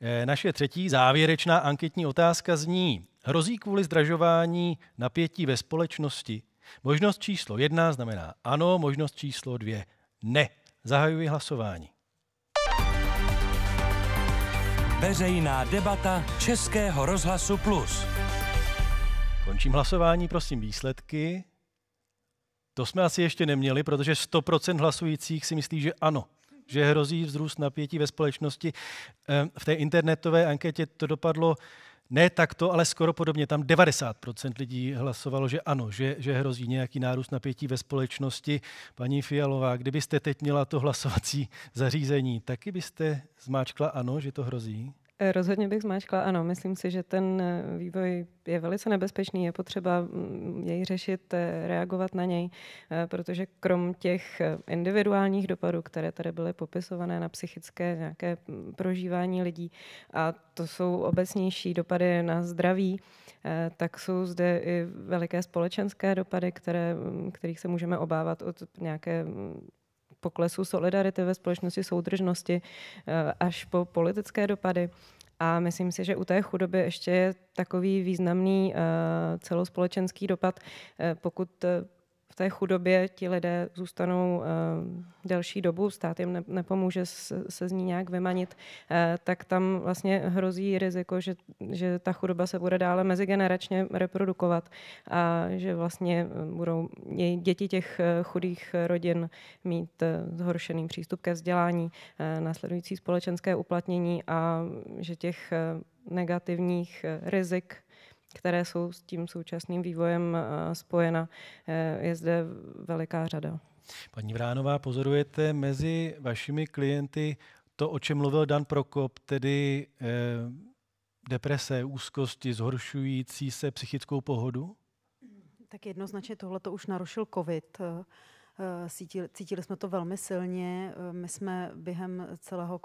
Eh, naše třetí závěrečná anketní otázka zní, hrozí kvůli zdražování napětí ve společnosti? Možnost číslo jedna znamená ano, možnost číslo dvě ne. Zahajuji hlasování. Veřejná debata Českého rozhlasu Plus. Končím hlasování, prosím výsledky. To jsme asi ještě neměli, protože 100% hlasujících si myslí, že ano, že hrozí vzrůst napětí ve společnosti. V té internetové anketě to dopadlo ne takto, ale skoro podobně. Tam 90% lidí hlasovalo, že ano, že, že hrozí nějaký nárůst napětí ve společnosti. Paní Fialová, kdybyste teď měla to hlasovací (laughs) zařízení, taky byste zmáčkla ano, že to hrozí? Rozhodně bych zmáčkla, ano. Myslím si, že ten eh, vývoj je velice nebezpečný, je potřeba mm, jej řešit, eh, reagovat na něj, eh, protože krom těch individuálních dopadů, které tady byly popisované na psychické nějaké mm, prožívání lidí, a to jsou obecnější dopady na zdraví, tak jsou zde i veliké společenské dopady, které, mm, kterých se můžeme obávat od nějaké poklesu solidarity ve společnosti soudržnosti eh, až po politické dopady. A myslím si, že u té chudoby ještě je takový významný eh, celospolečenský dopad, eh, pokud v té chudobě ti lidé zůstanou uh, delší dobu, stát jim ne- nepomůže se, se z ní nějak vymanit, uh, tak tam vlastně hrozí riziko, že, že ta chudoba se bude dále mezigeneračně reprodukovat a že vlastně eh, budou děti těch chudých rodin mít zhoršený přístup ke vzdělání, uh, následující společenské uplatnění a že těch negativních rizik které jsou s tím současným vývojem eh, spojena, eh, je zde veliká řada. Paní Vránová, pozorujete mezi vašimi klienty to, o čem mluvil Dan Prokop, tedy eh, deprese, úzkosti, zhoršující se psychickou pohodu? Tak jednoznačně tohle to už narušil COVID. Eh, Eh, cítili, cítili jsme to velmi silně. Eh, my jsme během celého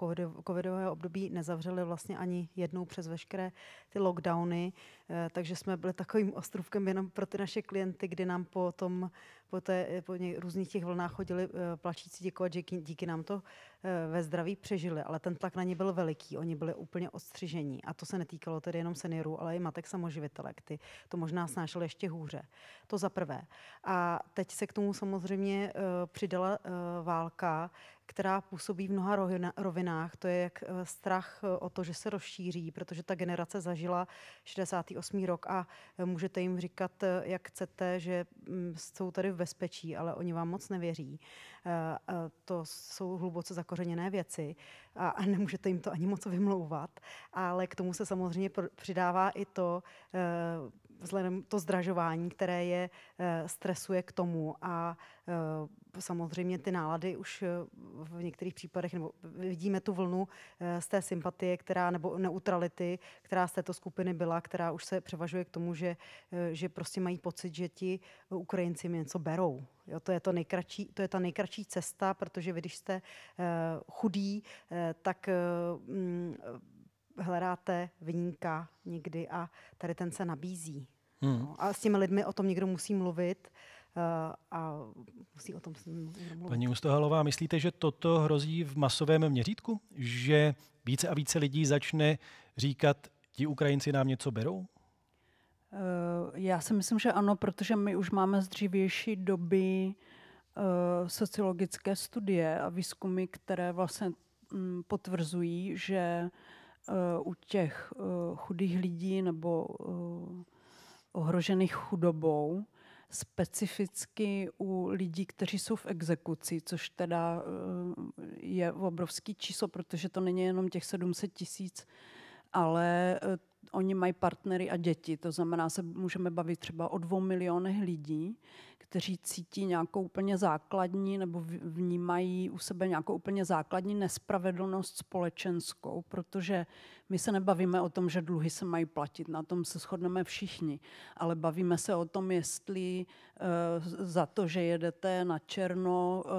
covidového období nezavřeli vlastně ani jednou přes veškeré ty lockdowny, eh, takže jsme byli takovým (laughs) ostrovkem jenom pro ty naše klienty, kdy nám po tom po, té, eh, po něj, různých těch vlnách chodili eh, plačící děkovat, že díky nám to eh, ve zdraví přežili, ale ten tlak na ně byl veliký, oni byli úplně odstřižení a to se netýkalo tedy jenom seniorů, ale i matek samoživitelek, ty to možná snášely ještě hůře. To za prvé. A teď se k tomu samozřejmě přidala válka, která působí v mnoha rovinách. To je jak eh, strach eh, o to, že se rozšíří, protože ta generace zažila 68. rok a eh, můžete jim říkat, jak chcete, že mm, jsou tady v bezpečí, ale oni vám moc nevěří. To jsou hluboce zakořeněné věci a nemůžete jim to ani moc vymlouvat, ale k tomu se samozřejmě přidává i to, vzhledem to zdražování, které je eh, stresuje k tomu a eh, samozřejmě ty nálady už eh, v některých případech, nebo vidíme tu vlnu z té sympatie, která, nebo neutrality, která z této skupiny byla, která už se převažuje k tomu, že, že prostě mají pocit, že ti Ukrajinci mi něco berou. Jo, to, je to, nejkračí, to je ta nejkratší cesta, protože vy, když jste chudí, tak mm, hledáte vníka někdy a tady ten se nabízí. Hmm. No, a s těmi lidmi o tom někdo musí mluvit eh, a musí o tom s ním mluvit. Paní Ustohalová, myslíte, že toto hrozí v masovém měřítku? Že více a více lidí začne říkat, ti Ukrajinci nám něco berou? Eh, já si myslím, že ano, protože my už máme z dřívější doby eh, sociologické studie a výzkumy, které vlastně mm, potvrzují, že u těch eh, chudých lidí nebo eh, ohrožených chudobou, specificky u lidí, kteří jsou v exekuci, což teda eh, je obrovský číslo, protože to není jenom těch 700 tisíc, ale oni mají partnery a děti. To znamená, se můžeme bavit třeba o dvou milionech lidí, kteří cítí nějakou úplně základní nebo vnímají u sebe nějakou úplně základní nespravedlnost společenskou, protože my se nebavíme o tom, že dluhy se mají platit, na tom se shodneme všichni, ale bavíme se o tom, jestli eh, za to, že jedete na černo, eh,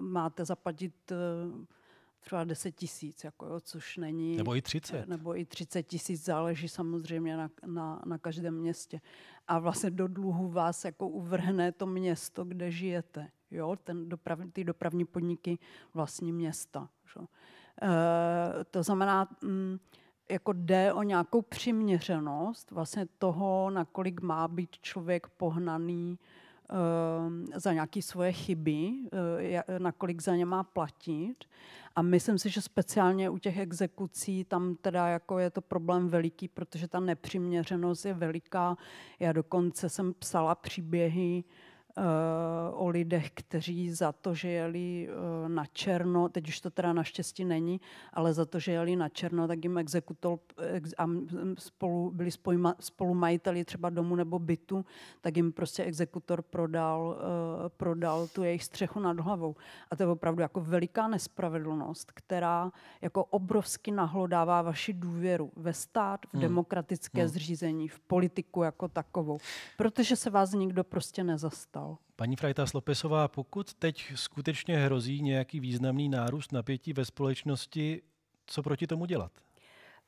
máte zaplatit eh, třeba 10 tisíc, jako jo, což není... Nebo i 30. Eh, nebo i 30 tisíc, záleží samozřejmě na, na, na každém městě. A vlastně do dluhu vás jako uvrhne to město, kde žijete. Jo, ten doprav, ty dopravní podniky vlastní města. Že? E, to znamená, m, mm, jako jde o nějakou přiměřenost vlastně toho, nakolik má být člověk pohnaný Eh, za nějaké svoje chyby, eh, nakolik za ně má platit. A myslím si, že speciálně u těch exekucí tam teda jako je to problém veliký, protože ta nepřiměřenost je veliká. Já dokonce jsem psala příběhy, uh, Eh, o lidech, kteří za to, že jeli eh, na černo, teď už to teda naštěstí není, ale za to, že jeli na černo, tak jim exekutol a spolu, byli spojma, spolumajiteli třeba domu nebo bytu, tak jim prostě exekutor prodal, eh, prodal tu jejich střechu nad hlavou. A to je opravdu jako veliká nespravedlnost, která jako obrovsky nahlodává vaši důvěru ve stát, v hmm. demokratické hmm. zřízení, v politiku jako takovou, protože se vás nikdo prostě nezastal stal. Paní Frajta Slopesová, pokud teď skutečně hrozí nějaký významný nárůst napětí ve společnosti, co proti tomu dělat?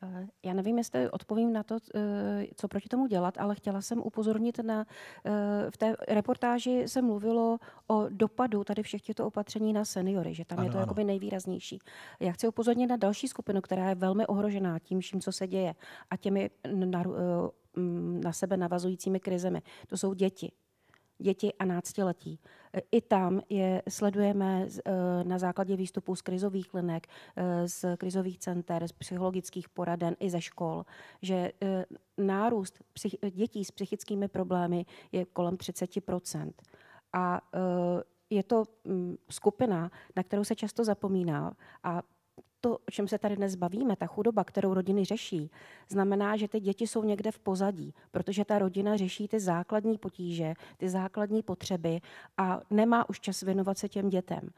Eh, já nevím, jestli odpovím na to, eh, co proti tomu dělat, ale chtěla jsem upozornit na. Eh, v té reportáži se mluvilo o dopadu tady všech těchto opatření na seniory, že tam ano, je to ano. jakoby nejvýraznější. Já chci upozornit na další skupinu, která je velmi ohrožená tím, vším, co se děje a těmi na, na sebe navazujícími krizemi. To jsou děti děti a náctiletí. E, I tam je sledujeme e, na základě výstupů z krizových linek, e, z krizových center, z psychologických poraden i ze škol, že nárůst dětí s psychickými problémy je kolem 30 A je to mm, skupina, na kterou se často zapomíná a to, o čem se tady dnes bavíme, ta chudoba, kterou rodiny řeší, znamená, že ty děti jsou někde v pozadí, protože ta rodina řeší ty základní potíže, ty základní potřeby a nemá už čas věnovat se těm dětem.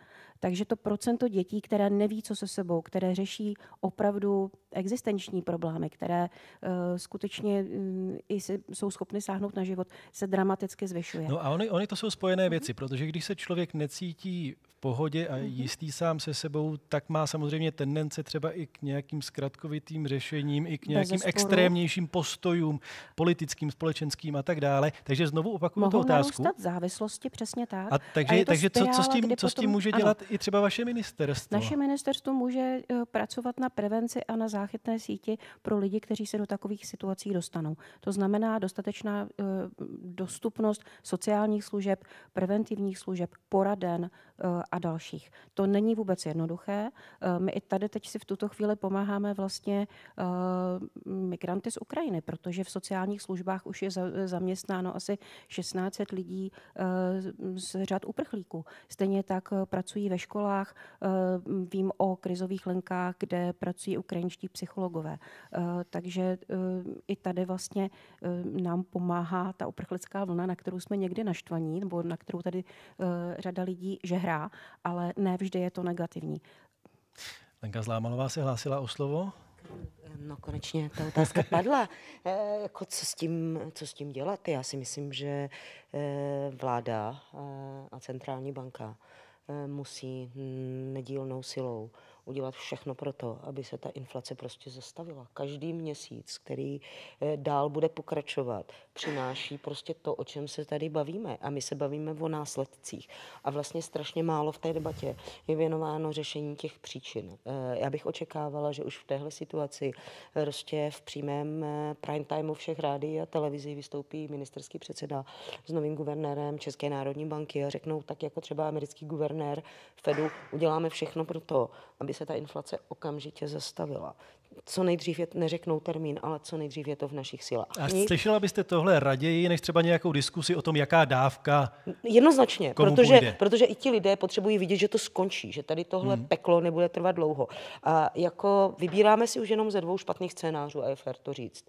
Takže to procento dětí, které neví, co se sebou, které řeší opravdu existenční problémy, které uh, skutečně um, i si, jsou schopny sáhnout na život, se dramaticky zvyšuje. No a ony, oni to jsou spojené mhm. věci, mm-hmm. protože když se člověk necítí pohodě a mhm. jistý sám se sebou, tak má samozřejmě tendence třeba i k nějakým zkratkovitým řešením, i k nějakým extrémnějším postojům, politickým, společenským a tak dále. Takže znovu opakuju tu otázku. Mohou závislosti, přesně tak. A takže, a takže spirála, co, co, s tím, co s tím může dělat ano, i třeba vaše ministerstvo? Naše ministerstvo může eh, pracovat na prevenci a na záchytné síti pro lidi, kteří se do takových situací dostanou. To znamená dostatečná eh, dostupnost sociálních služeb, preventivních služeb, poraden, Eh, a dalších. To není vůbec jednoduché. Eh, my i tady teď si v tuto chvíli pomáháme vlastně eh, migranty z Ukrajiny, protože v sociálních službách už je zaměstnáno asi 16 lidí z řad uprchlíků. Stejně tak pracují ve školách, vím o krizových linkách, kde pracují ukrajinští psychologové. Takže i tady vlastně nám pomáhá ta uprchlická vlna, na kterou jsme někdy naštvaní, nebo na kterou tady řada lidí že hra, ale ne vždy je to negativní. Lenka Zlámalová se hlásila o slovo. No konečně ta otázka (laughs) padla. E, jako co, s tím, co s tím dělat? Já si myslím, že e, vláda e, a centrální banka e, musí hm, nedílnou silou e, udělat všechno pro to, aby se ta inflace prostě zastavila. Každý měsíc, který eh, dál bude pokračovat, přináší prostě to, o čem se tady bavíme. A my se bavíme o následcích. A vlastně strašně málo v té debatě je věnováno řešení těch příčin. Eh, já bych očekávala, že už v téhle situaci eh, prostě v přímém prime timeu všech rádií a televizí vystoupí ministerský předseda s novým guvernérem České národní banky a řeknou, tak jako třeba americký guvernér Fedu, uděláme všechno pro to, aby se ta inflace okamžitě zastavila. Co nejdřív je, neřeknou termín, ale co nejdřív je to v našich silách. A slyšela byste tohle raději, než třeba nějakou diskusi o tom, jaká dávka? Jednoznačně, protože, půjde. protože i ti lidé potřebují vidět, že to skončí, že tady tohle hmm. peklo nebude trvat dlouho. A jako vybíráme si už jenom ze dvou špatných scénářů, a je fér to říct.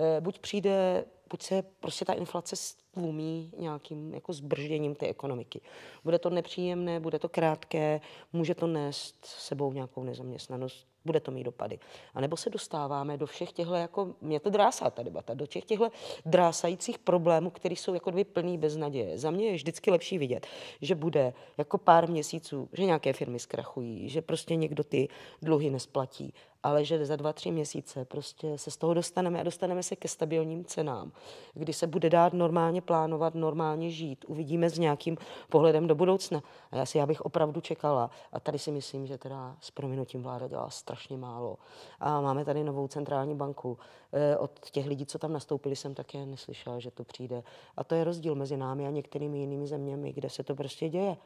Eh, buď přijde, buď se prostě ta inflace tlumí nějakým jako zbržděním té ekonomiky. Bude to nepříjemné, bude to krátké, může to nést sebou nějakou nezaměstnanost, bude to mít dopady. A nebo se dostáváme do všech těchto, jako mě to drásá ta debata, do těch těchto drásajících problémů, které jsou jako dvě plný beznaděje. Za mě je vždycky lepší vidět, že bude jako pár měsíců, že nějaké firmy zkrachují, že prostě někdo ty dluhy nesplatí ale že za dva, tři měsíce prostě se z toho dostaneme a dostaneme se ke stabilním cenám, kdy se bude dát normálně plánovat, normálně žít. Uvidíme s nějakým pohledem do budoucna. A já si já bych opravdu čekala. A tady si myslím, že teda s prominutím vláda dělá strašně málo. A máme tady novou centrální banku. E, od těch lidí, co tam nastoupili, jsem také neslyšela, že to přijde. A to je rozdíl mezi námi a některými jinými zeměmi, kde se to prostě děje.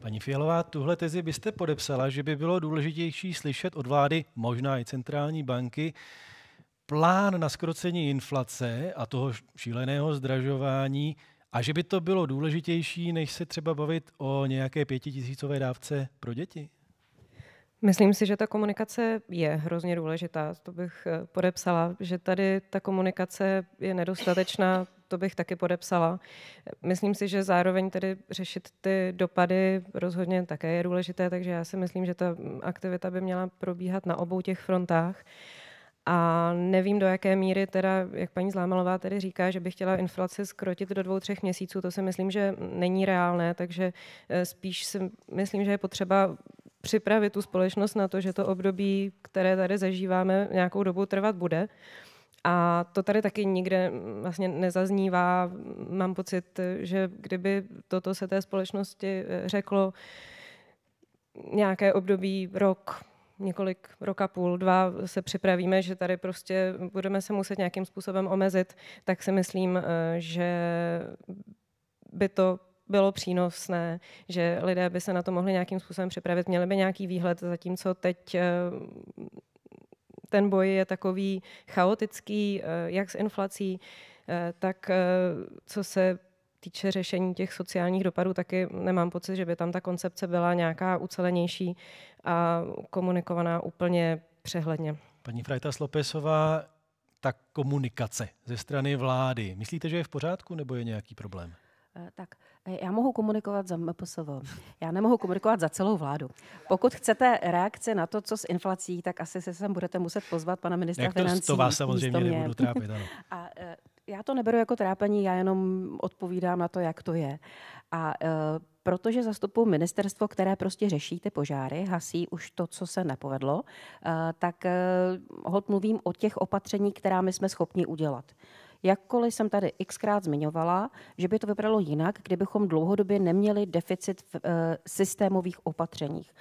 Paní Fialová, tuhle tezi byste podepsala, že by bylo důležitější slyšet od vlády, možná i centrální banky, plán na skrocení inflace a toho šíleného zdražování a že by to bylo důležitější, než se třeba bavit o nějaké pětitisícové dávce pro děti? Myslím si, že ta komunikace je hrozně důležitá. To bych eh, podepsala, že tady ta komunikace je nedostatečná to bych taky podepsala. Myslím si, že zároveň tedy řešit ty dopady rozhodně také je důležité, takže já si myslím, že ta aktivita by měla probíhat na obou těch frontách. A nevím, do jaké míry, teda, jak paní Zlámalová tedy říká, že by chtěla inflaci skrotit do dvou, třech měsíců, to si myslím, že není reálné, takže eh, spíš si myslím, že je potřeba připravit tu společnost na to, že to období, které tady zažíváme, nějakou dobu trvat bude. A to tady taky nikde mm, vlastně nezaznívá. Mám pocit, že kdyby toto se té společnosti eh, řeklo nějaké období, rok, několik roka půl, dva se připravíme, že tady prostě budeme se muset nějakým způsobem omezit, tak si myslím, eh, že by to bylo přínosné, že lidé by se na to mohli nějakým způsobem připravit, měli by nějaký výhled, zatímco teď eh, ten boj je takový chaotický, eh, jak s inflací, eh, tak eh, co se týče řešení těch sociálních dopadů, taky nemám pocit, že by tam ta koncepce byla nějaká ucelenější a komunikovaná úplně přehledně. Paní Frajta Slopesová, ta komunikace ze strany vlády, myslíte, že je v pořádku nebo je nějaký problém? Eh, tak, eh, já mohu komunikovat za MPSV. Já nemohu komunikovat za celou vládu. Pokud chcete reakce na to, co s inflací, tak asi se sem budete muset pozvat pana ministra Jak to, financí. To vás samozřejmě nebudu trápit. Ano. (laughs) A, eh, já to neberu jako trápení, já jenom odpovídám na to, jak to je. A protože zastupuji ministerstvo, které prostě řeší ty požáry, hasí už to, co se nepovedlo, tak hod mluvím o těch opatření, která my jsme schopni udělat. Jakkoliv jsem tady xkrát zmiňovala, že by to vypadalo jinak, kdybychom dlouhodobě neměli deficit v e, systémových opatřeních.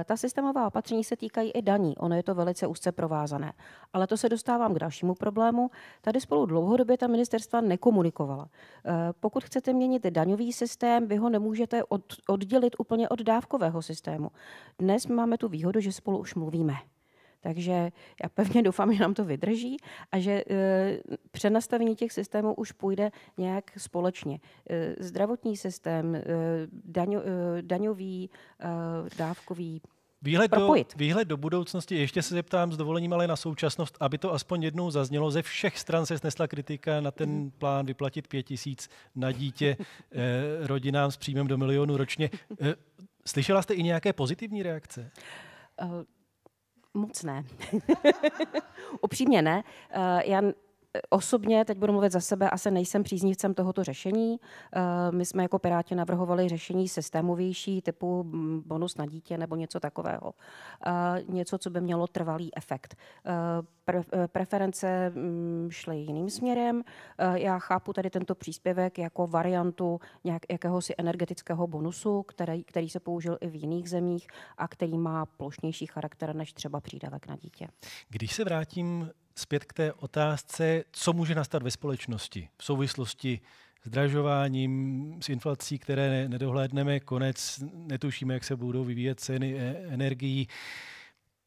E, ta systémová opatření se týkají i daní, ono je to velice úzce provázané. Ale to se dostávám k dalšímu problému. Tady spolu dlouhodobě ta ministerstva nekomunikovala. E, pokud chcete měnit daňový systém, vy ho nemůžete od, oddělit úplně od dávkového systému. Dnes máme tu výhodu, že spolu už mluvíme. Takže já pevně doufám, že nám to vydrží a že eh, přenastavení těch systémů už půjde nějak společně. Eh, zdravotní systém, eh, daňo, daňový, dávkový, Výhled do, výhled do budoucnosti, ještě se zeptám s dovolením, ale na současnost, aby to aspoň jednou zaznělo, ze všech stran se snesla kritika na ten plán vyplatit pět tisíc na dítě eh, rodinám s příjmem do milionu ročně. Eh, slyšela jste i nějaké pozitivní reakce? Moc ne. (laughs) Upřímně ne. Eh, já osobně, teď budu mluvit za sebe, asi nejsem příznivcem tohoto řešení. Eh, my jsme jako Piráti navrhovali řešení systémovější, typu mm, bonus na dítě nebo něco takového. Eh, něco, co by mělo trvalý efekt. Eh, preference mm, šly jiným směrem. Já chápu tady tento příspěvek jako variantu nějak, jakéhosi energetického bonusu, který, který se použil i v jiných zemích a který má plošnější charakter než třeba přídavek na dítě. Když se vrátím zpět k té otázce, co může nastat ve společnosti v souvislosti s dražováním, s inflací, které nedohlédneme, konec, netušíme, jak se budou vyvíjet ceny e, energií.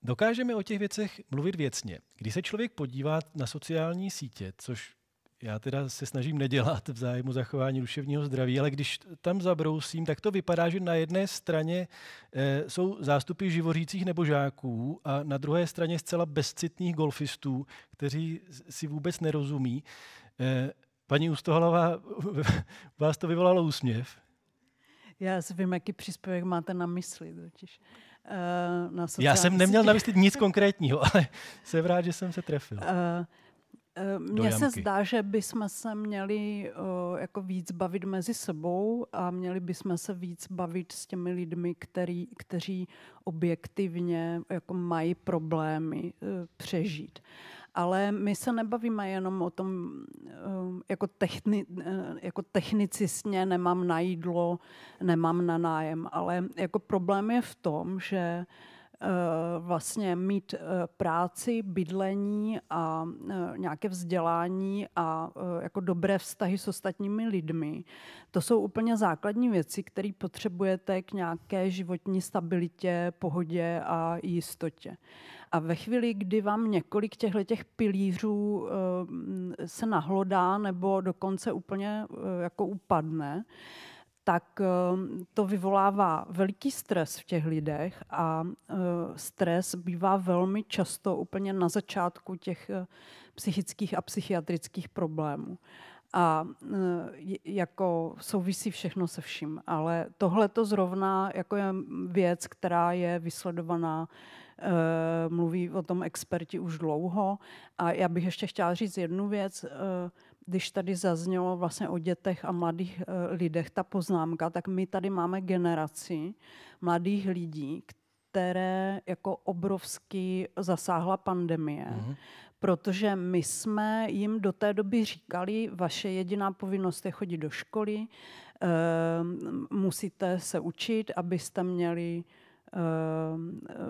Dokážeme o těch věcech mluvit věcně. Když se člověk podívá na sociální sítě, což já teda se snažím nedělat v zájmu zachování duševního zdraví, ale když tam zabrousím, tak to vypadá, že na jedné straně e, jsou zástupy živořících nebo žáků a na druhé straně zcela bezcitných golfistů, kteří si vůbec nerozumí. E, paní Ustohalová, (laughs) vás to vyvolalo úsměv? Já si vím, jaký příspěvek máte na mysli totiž. Eh, na Já jsem neměl na mysli nic konkrétního, (laughs) ale jsem rád, že jsem se trefil. Uh, Eh, mně se zdá, že bychom se měli uh, jako víc bavit mezi sebou a měli bychom se víc bavit s těmi lidmi, který, kteří objektivně jako mají problémy uh, přežít. Ale my se nebavíme jenom o tom, jako, techni, jako technicistně nemám na jídlo, nemám na nájem, ale jako problém je v tom, že uh, Eh, vlastně mít eh, práci, bydlení a eh, nějaké vzdělání a jako dobré vztahy s ostatními lidmi. To jsou úplně základní věci, které potřebujete k nějaké životní stabilitě, pohodě a jistotě. A ve chvíli, kdy vám několik těchto těch pilířů se nahlodá nebo dokonce úplně jako upadne, tak eh, to vyvolává veliký stres v těch lidech a eh, stres bývá velmi často úplně na začátku těch eh, psychických a psychiatrických problémů. A jako souvisí všechno se vším. Ale tohle to zrovna jako je věc, která je vysledovaná mluví o tom experti už dlouho. A já bych ještě chtěla říct jednu věc když tady zaznělo vlastně o dětech a mladých eh, lidech ta poznámka, tak my tady máme generaci mladých lidí, které jako obrovsky zasáhla pandemie. Mm-hmm. Protože my jsme jim do té doby říkali, vaše jediná povinnost je chodit do školy, eh, musíte se učit, abyste měli Eh,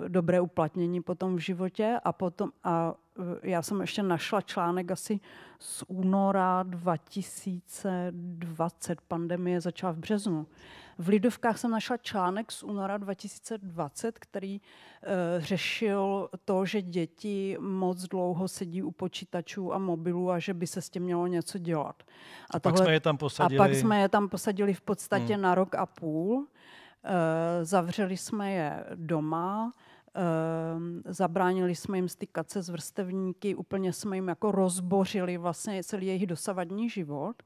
dobré uplatnění potom v životě. A, potom, a eh, já jsem ještě našla článek asi z února 2020, pandemie začala v březnu. V Lidovkách jsem našla článek z února 2020, který e, řešil to, že děti moc dlouho sedí u počítačů a mobilů a že by se s tím mělo něco dělat. A, a, tohle, pak, jsme je tam posadili. a pak jsme je tam posadili v podstatě hmm. na rok a půl. Eh, zavřeli jsme je doma, eh, zabránili jsme jim stykat se s vrstevníky, úplně jsme jim jako rozbořili vlastně celý jejich dosavadní život.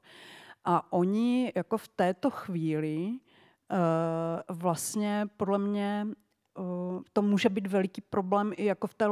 A oni jako v této chvíli eh, vlastně podle mě Eh, to může být veliký problém i jako v té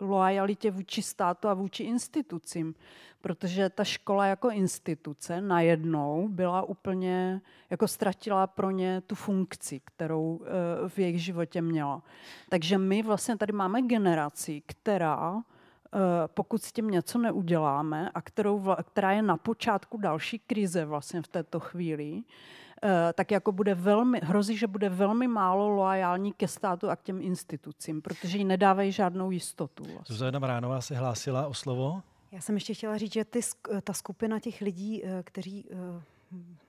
loajalitě vůči státu a vůči institucím, protože ta škola jako instituce najednou byla úplně, jako ztratila pro ně tu funkci, kterou eh, v jejich životě měla. Takže my vlastně tady máme generaci, která eh, pokud s tím něco neuděláme a kterou, která je na počátku další krize vlastně v této chvíli, Eh, tak jako bude velmi, hrozí, že bude velmi málo loajální ke státu a k těm institucím, protože jí nedávají žádnou jistotu. Vlastně. Zuzana Mránová se hlásila o slovo. Já jsem ještě chtěla říct, že ty, ta skupina těch lidí, eh, kteří eh,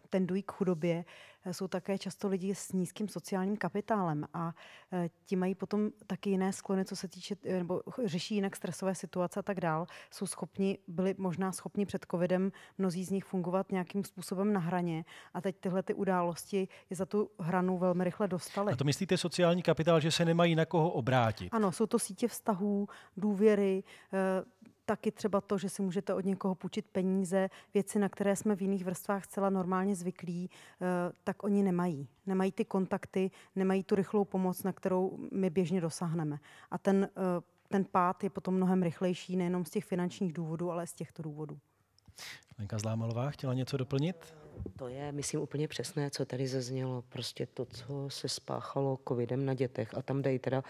tendují k chudobě, eh, jsou také často lidi s nízkým sociálním kapitálem a eh, ti mají potom taky jiné sklony, co se týče, eh, nebo řeší jinak stresové situace a tak dál. Jsou schopni, byli možná schopni před covidem mnozí z nich fungovat nějakým způsobem na hraně a teď tyhle ty události je za tu hranu velmi rychle dostaly. A to myslíte sociální kapitál, že se nemají na koho obrátit? Ano, jsou to sítě vztahů, důvěry, taky třeba to, že si můžete od někoho půjčit peníze, věci, na které jsme v jiných vrstvách zcela normálně zvyklí, eh, tak oni nemají. Nemají ty kontakty, nemají tu rychlou pomoc, na kterou my běžně dosáhneme. A ten, eh, ten pád je potom mnohem rychlejší, nejenom z těch finančních důvodů, ale z těchto důvodů. Lenka Zlámalová chtěla něco doplnit? To je, myslím, úplně přesné, co tady zaznělo. Prostě to, co se spáchalo covidem na dětech. A tam dej teda,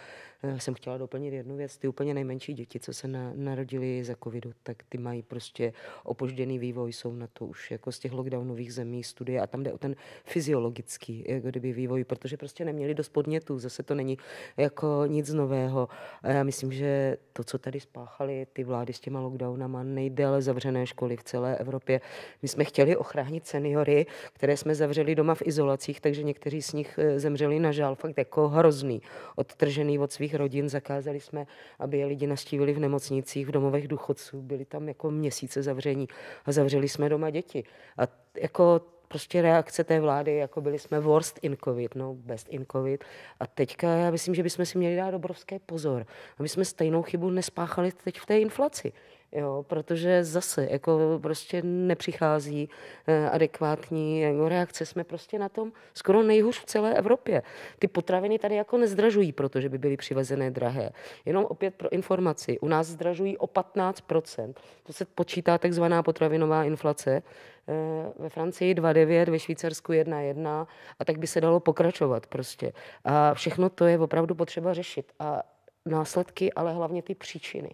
eh, jsem chtěla doplnit jednu věc, ty úplně nejmenší děti, co se na, narodili za covidu, tak ty mají prostě opožděný vývoj, jsou na to už jako z těch lockdownových zemí studie a tam jde o ten fyziologický jako kdyby, vývoj, protože prostě neměli dost podnětů, zase to není jako nic nového. A já myslím, že to, co tady spáchali ty vlády s těma lockdownama, nejdéle zavřené školy v celé Evropě, my jsme chtěli ochránit ceny seniory, které jsme zavřeli doma v izolacích, takže někteří z nich eh, zemřeli na žal, fakt jako hrozný, odtržený od svých rodin. Zakázali jsme, aby je lidi nastívili v nemocnicích, v domovech důchodců, byli tam jako měsíce zavření a zavřeli jsme doma děti. A jako prostě reakce té vlády, jako byli jsme worst in covid, no best in covid. A teďka já myslím, že bychom si měli dát obrovský pozor, aby jsme stejnou chybu nespáchali teď v té inflaci. Jo, protože zase jako prostě nepřichází eh, adekvátní jako reakce. Jsme prostě na tom skoro nejhůř v celé Evropě. Ty potraviny tady jako nezdražují, protože by byly přivezené drahé. Jenom opět pro informaci. U nás zdražují o 15%. To se počítá takzvaná potravinová inflace eh, ve Francii 2,9, ve Švýcarsku 1,1 a tak by se dalo pokračovat prostě. A všechno to je opravdu potřeba řešit. A následky, ale hlavně ty příčiny.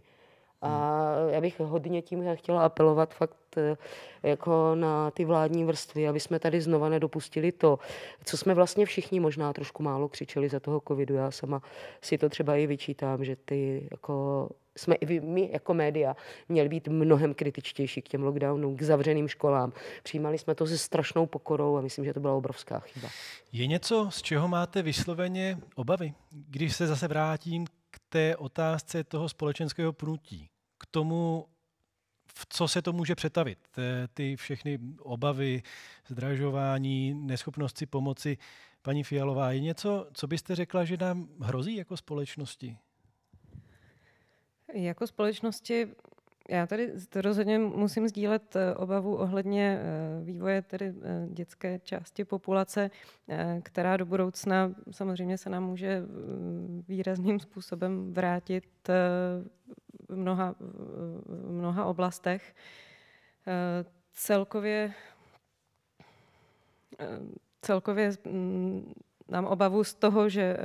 A hmm. já bych hodně tím chtěla apelovat fakt eh, jako na ty vládní vrstvy, aby jsme tady znova nedopustili to, co jsme vlastně všichni možná trošku málo křičeli za toho covidu. Já sama si to třeba i vyčítám, že ty jako jsme i my jako média měli být mnohem kritičtější k těm lockdownům, k zavřeným školám. Přijímali jsme to se strašnou pokorou a myslím, že to byla obrovská chyba. Je něco, z čeho máte vysloveně obavy, když se zase vrátím k té otázce toho společenského pnutí? k tomu, v co se to může přetavit. Ty všechny obavy, zdražování, neschopnost si pomoci. Paní Fialová, je něco, co byste řekla, že nám hrozí jako společnosti? Jako společnosti já tady rozhodně musím sdílet eh, obavu ohledně eh, vývoje tedy eh, dětské části populace, která do budoucna samozřejmě se nám může mm, výrazným způsobem vrátit v mnoha, v mnoha oblastech. Celkově, celkově mm, mám obavu z toho, že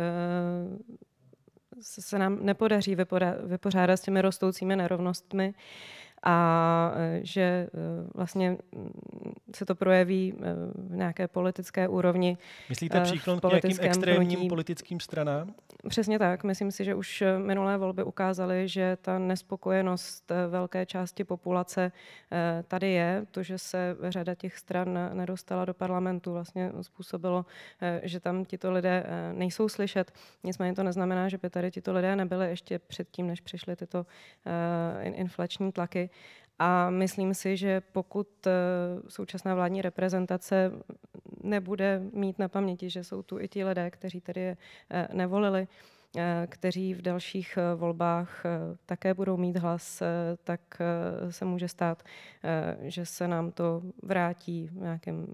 se nám nepodaří vypořádat s těmi rostoucími nerovnostmi, a e, že e, vlastně mm, se to projeví e, v nějaké politické úrovni. Myslíte k nějakým extrémním prudí. politickým stranám? Přesně tak. Myslím si, že už minulé volby ukázaly, že ta nespokojenost velké části populace tady je. To, že se řada těch stran nedostala do parlamentu, vlastně způsobilo, že tam tito lidé nejsou slyšet. Nicméně to neznamená, že by tady tito lidé nebyli ještě předtím, než přišly tyto inflační tlaky. A myslím si, že pokud eh, současná vládní reprezentace nebude mít na paměti, že jsou tu i ti lidé, kteří tady je eh, nevolili, eh, kteří v dalších volbách také budou mít hlas, tak se může stát, že se nám to vrátí v nějakém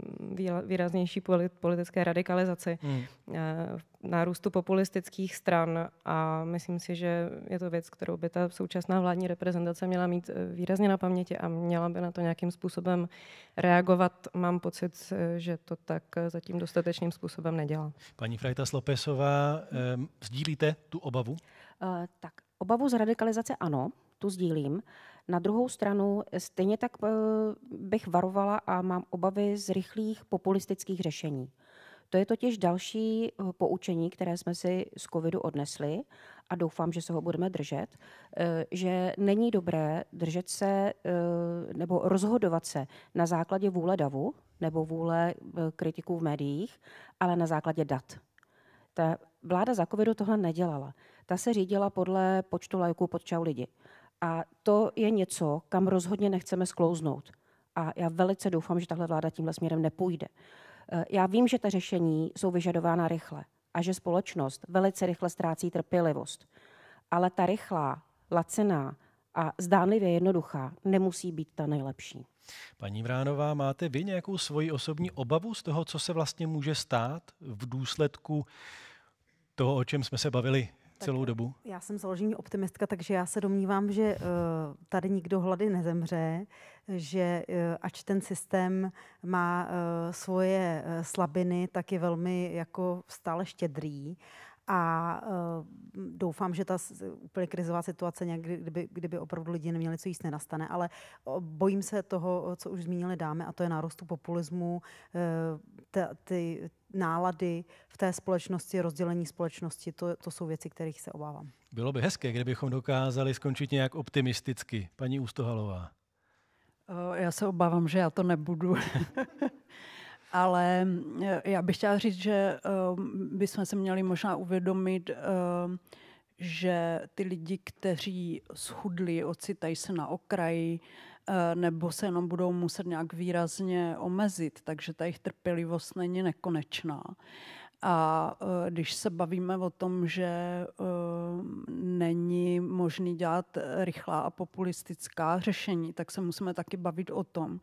výraznější politické radikalizaci. Hmm. V nárůstu populistických stran a myslím si, že je to věc, kterou by ta současná vládní reprezentace měla mít eh, výrazně na paměti a měla by na to nějakým způsobem reagovat. Mám pocit, eh, že to tak eh, zatím dostatečným způsobem nedělá. Paní Frajta Slopesová, sdílíte tu obavu? Uh, tak, obavu z radikalizace ano, tu sdílím. Na druhou stranu stejně tak bych varovala a mám obavy z rychlých populistických řešení. To je totiž další eh, poučení, které jsme si z covidu odnesli a doufám, že se ho budeme držet, eh, že není dobré držet se eh, nebo rozhodovat se na základě vůle davu nebo vůle kritiků v médiích, ale na základě dat. Ta vláda za covidu tohle nedělala. Ta se řídila podle počtu lajků pod čau lidi. A to je něco, kam rozhodně nechceme sklouznout. A já velice doufám, že tahle vláda tímhle směrem nepůjde. Uh, Eh, já vím, že ta řešení jsou vyžadována rychle a že společnost velice rychle ztrácí trpělivost. Ale ta rychlá, laciná a zdánlivě jednoduchá nemusí být ta nejlepší. Paní Vránová, máte vy nějakou svoji osobní obavu z toho, co se vlastně může stát v důsledku toho, o čem jsme se bavili celou dobu? Já jsem založení optimistka, takže já se domnívám, že uh, tady nikdo hlady nezemře, že uh, ač ten systém má uh, svoje slabiny, tak je velmi jako stále štědrý a uh, doufám, že ta úplně krizová situace, nějak, kdyby, kdyby opravdu lidi neměli co jíst, nenastane, ale bojím se toho, co už zmínili dámy, a to je nárostu populismu, uh, ty nálady v té společnosti, rozdělení společnosti, to, to jsou věci, kterých se obávám. Bylo by hezké, kdybychom dokázali skončit nějak optimisticky. Paní Ústohalová. Eh, já se obávám, že já to nebudu. (laughs) Ale eh, já bych chtěla říct, že eh, bychom se měli možná uvědomit, eh, že ty lidi, kteří schudli, ocitají se na okraji, nebo se jenom budou muset nějak výrazně omezit, takže ta jejich trpělivost není nekonečná. A e, když se bavíme o tom, že e, není možný dělat rychlá a populistická řešení, tak se musíme taky bavit o tom,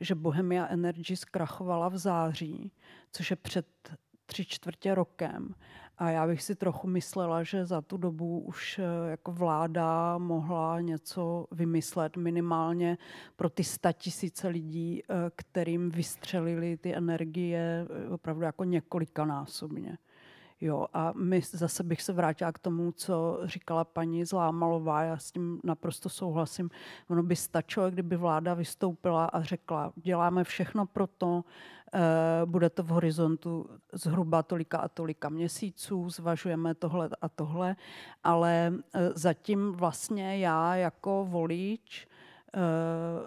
že Bohemia Energy zkrachovala v září, což je před tři čtvrtě rokem a já bych si trochu myslela, že za tu dobu už eh, jako vláda mohla něco vymyslet minimálně pro ty tisíce lidí, eh, kterým vystřelili ty energie eh, opravdu jako několikanásobně. Jo, a my zase bych se vrátila k tomu, co říkala paní Zlámalová, já s tím naprosto souhlasím. Ono by stačilo, kdyby vláda vystoupila a řekla, děláme všechno pro to, eh, bude to v horizontu zhruba tolika a tolika měsíců, zvažujeme tohle a tohle, ale eh, zatím vlastně já jako volič uh,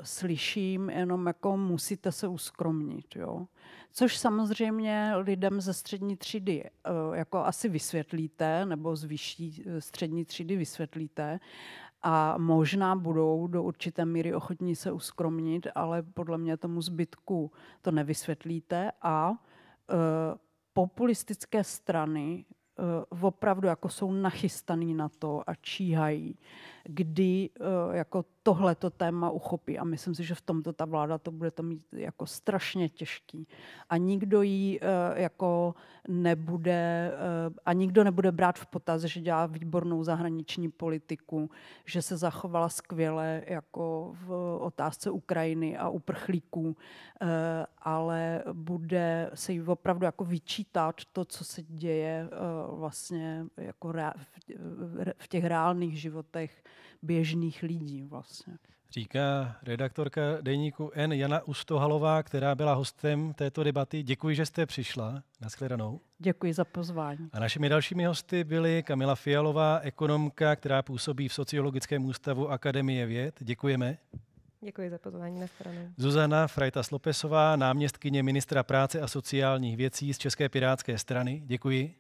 slyším, jenom jako musíte se uskromnit. Jo? Což samozřejmě lidem ze střední třídy uh, jako asi vysvětlíte, nebo z vyšší eh, střední třídy vysvětlíte, a možná budou do určité míry ochotní se uskromnit, ale podle mě tomu zbytku to nevysvětlíte a e, populistické strany e, opravdu jako jsou nachystané na to a číhají kdy eh, jako tohleto téma uchopí. A myslím si, že v tomto ta vláda to bude to mít jako strašně těžký. A nikdo jí eh, jako nebude, eh, a nikdo nebude brát v potaz, že dělá výbornou zahraniční politiku, že se zachovala skvěle jako v otázce Ukrajiny a uprchlíků, ale bude se jí opravdu jako vyčítat to, co se děje vlastně jako v těch reálných životech běžných lidí vlastně. Říká redaktorka deníku N. Jana Ustohalová, která byla hostem této debaty. Děkuji, že jste přišla. Naschledanou. Děkuji za pozvání. A našimi dalšími hosty byly Kamila Fialová, ekonomka, která působí v Sociologickém ústavu Akademie věd. Děkujeme. Děkuji za pozvání na stranu. Zuzana Frajta-Slopesová, náměstkyně ministra práce a sociálních věcí z České pirátské strany. Děkuji.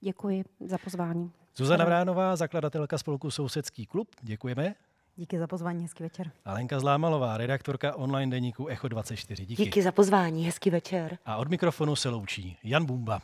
Děkuji za pozvání. Zuzana Vránová, zakladatelka spolku Sousedský klub. Děkujeme. Díky za pozvání, hezký večer. Alenka Zlámalová, redaktorka online deníku Echo 24. Díky. Díky za pozvání, hezký večer. A od mikrofonu se loučí Jan Bumba.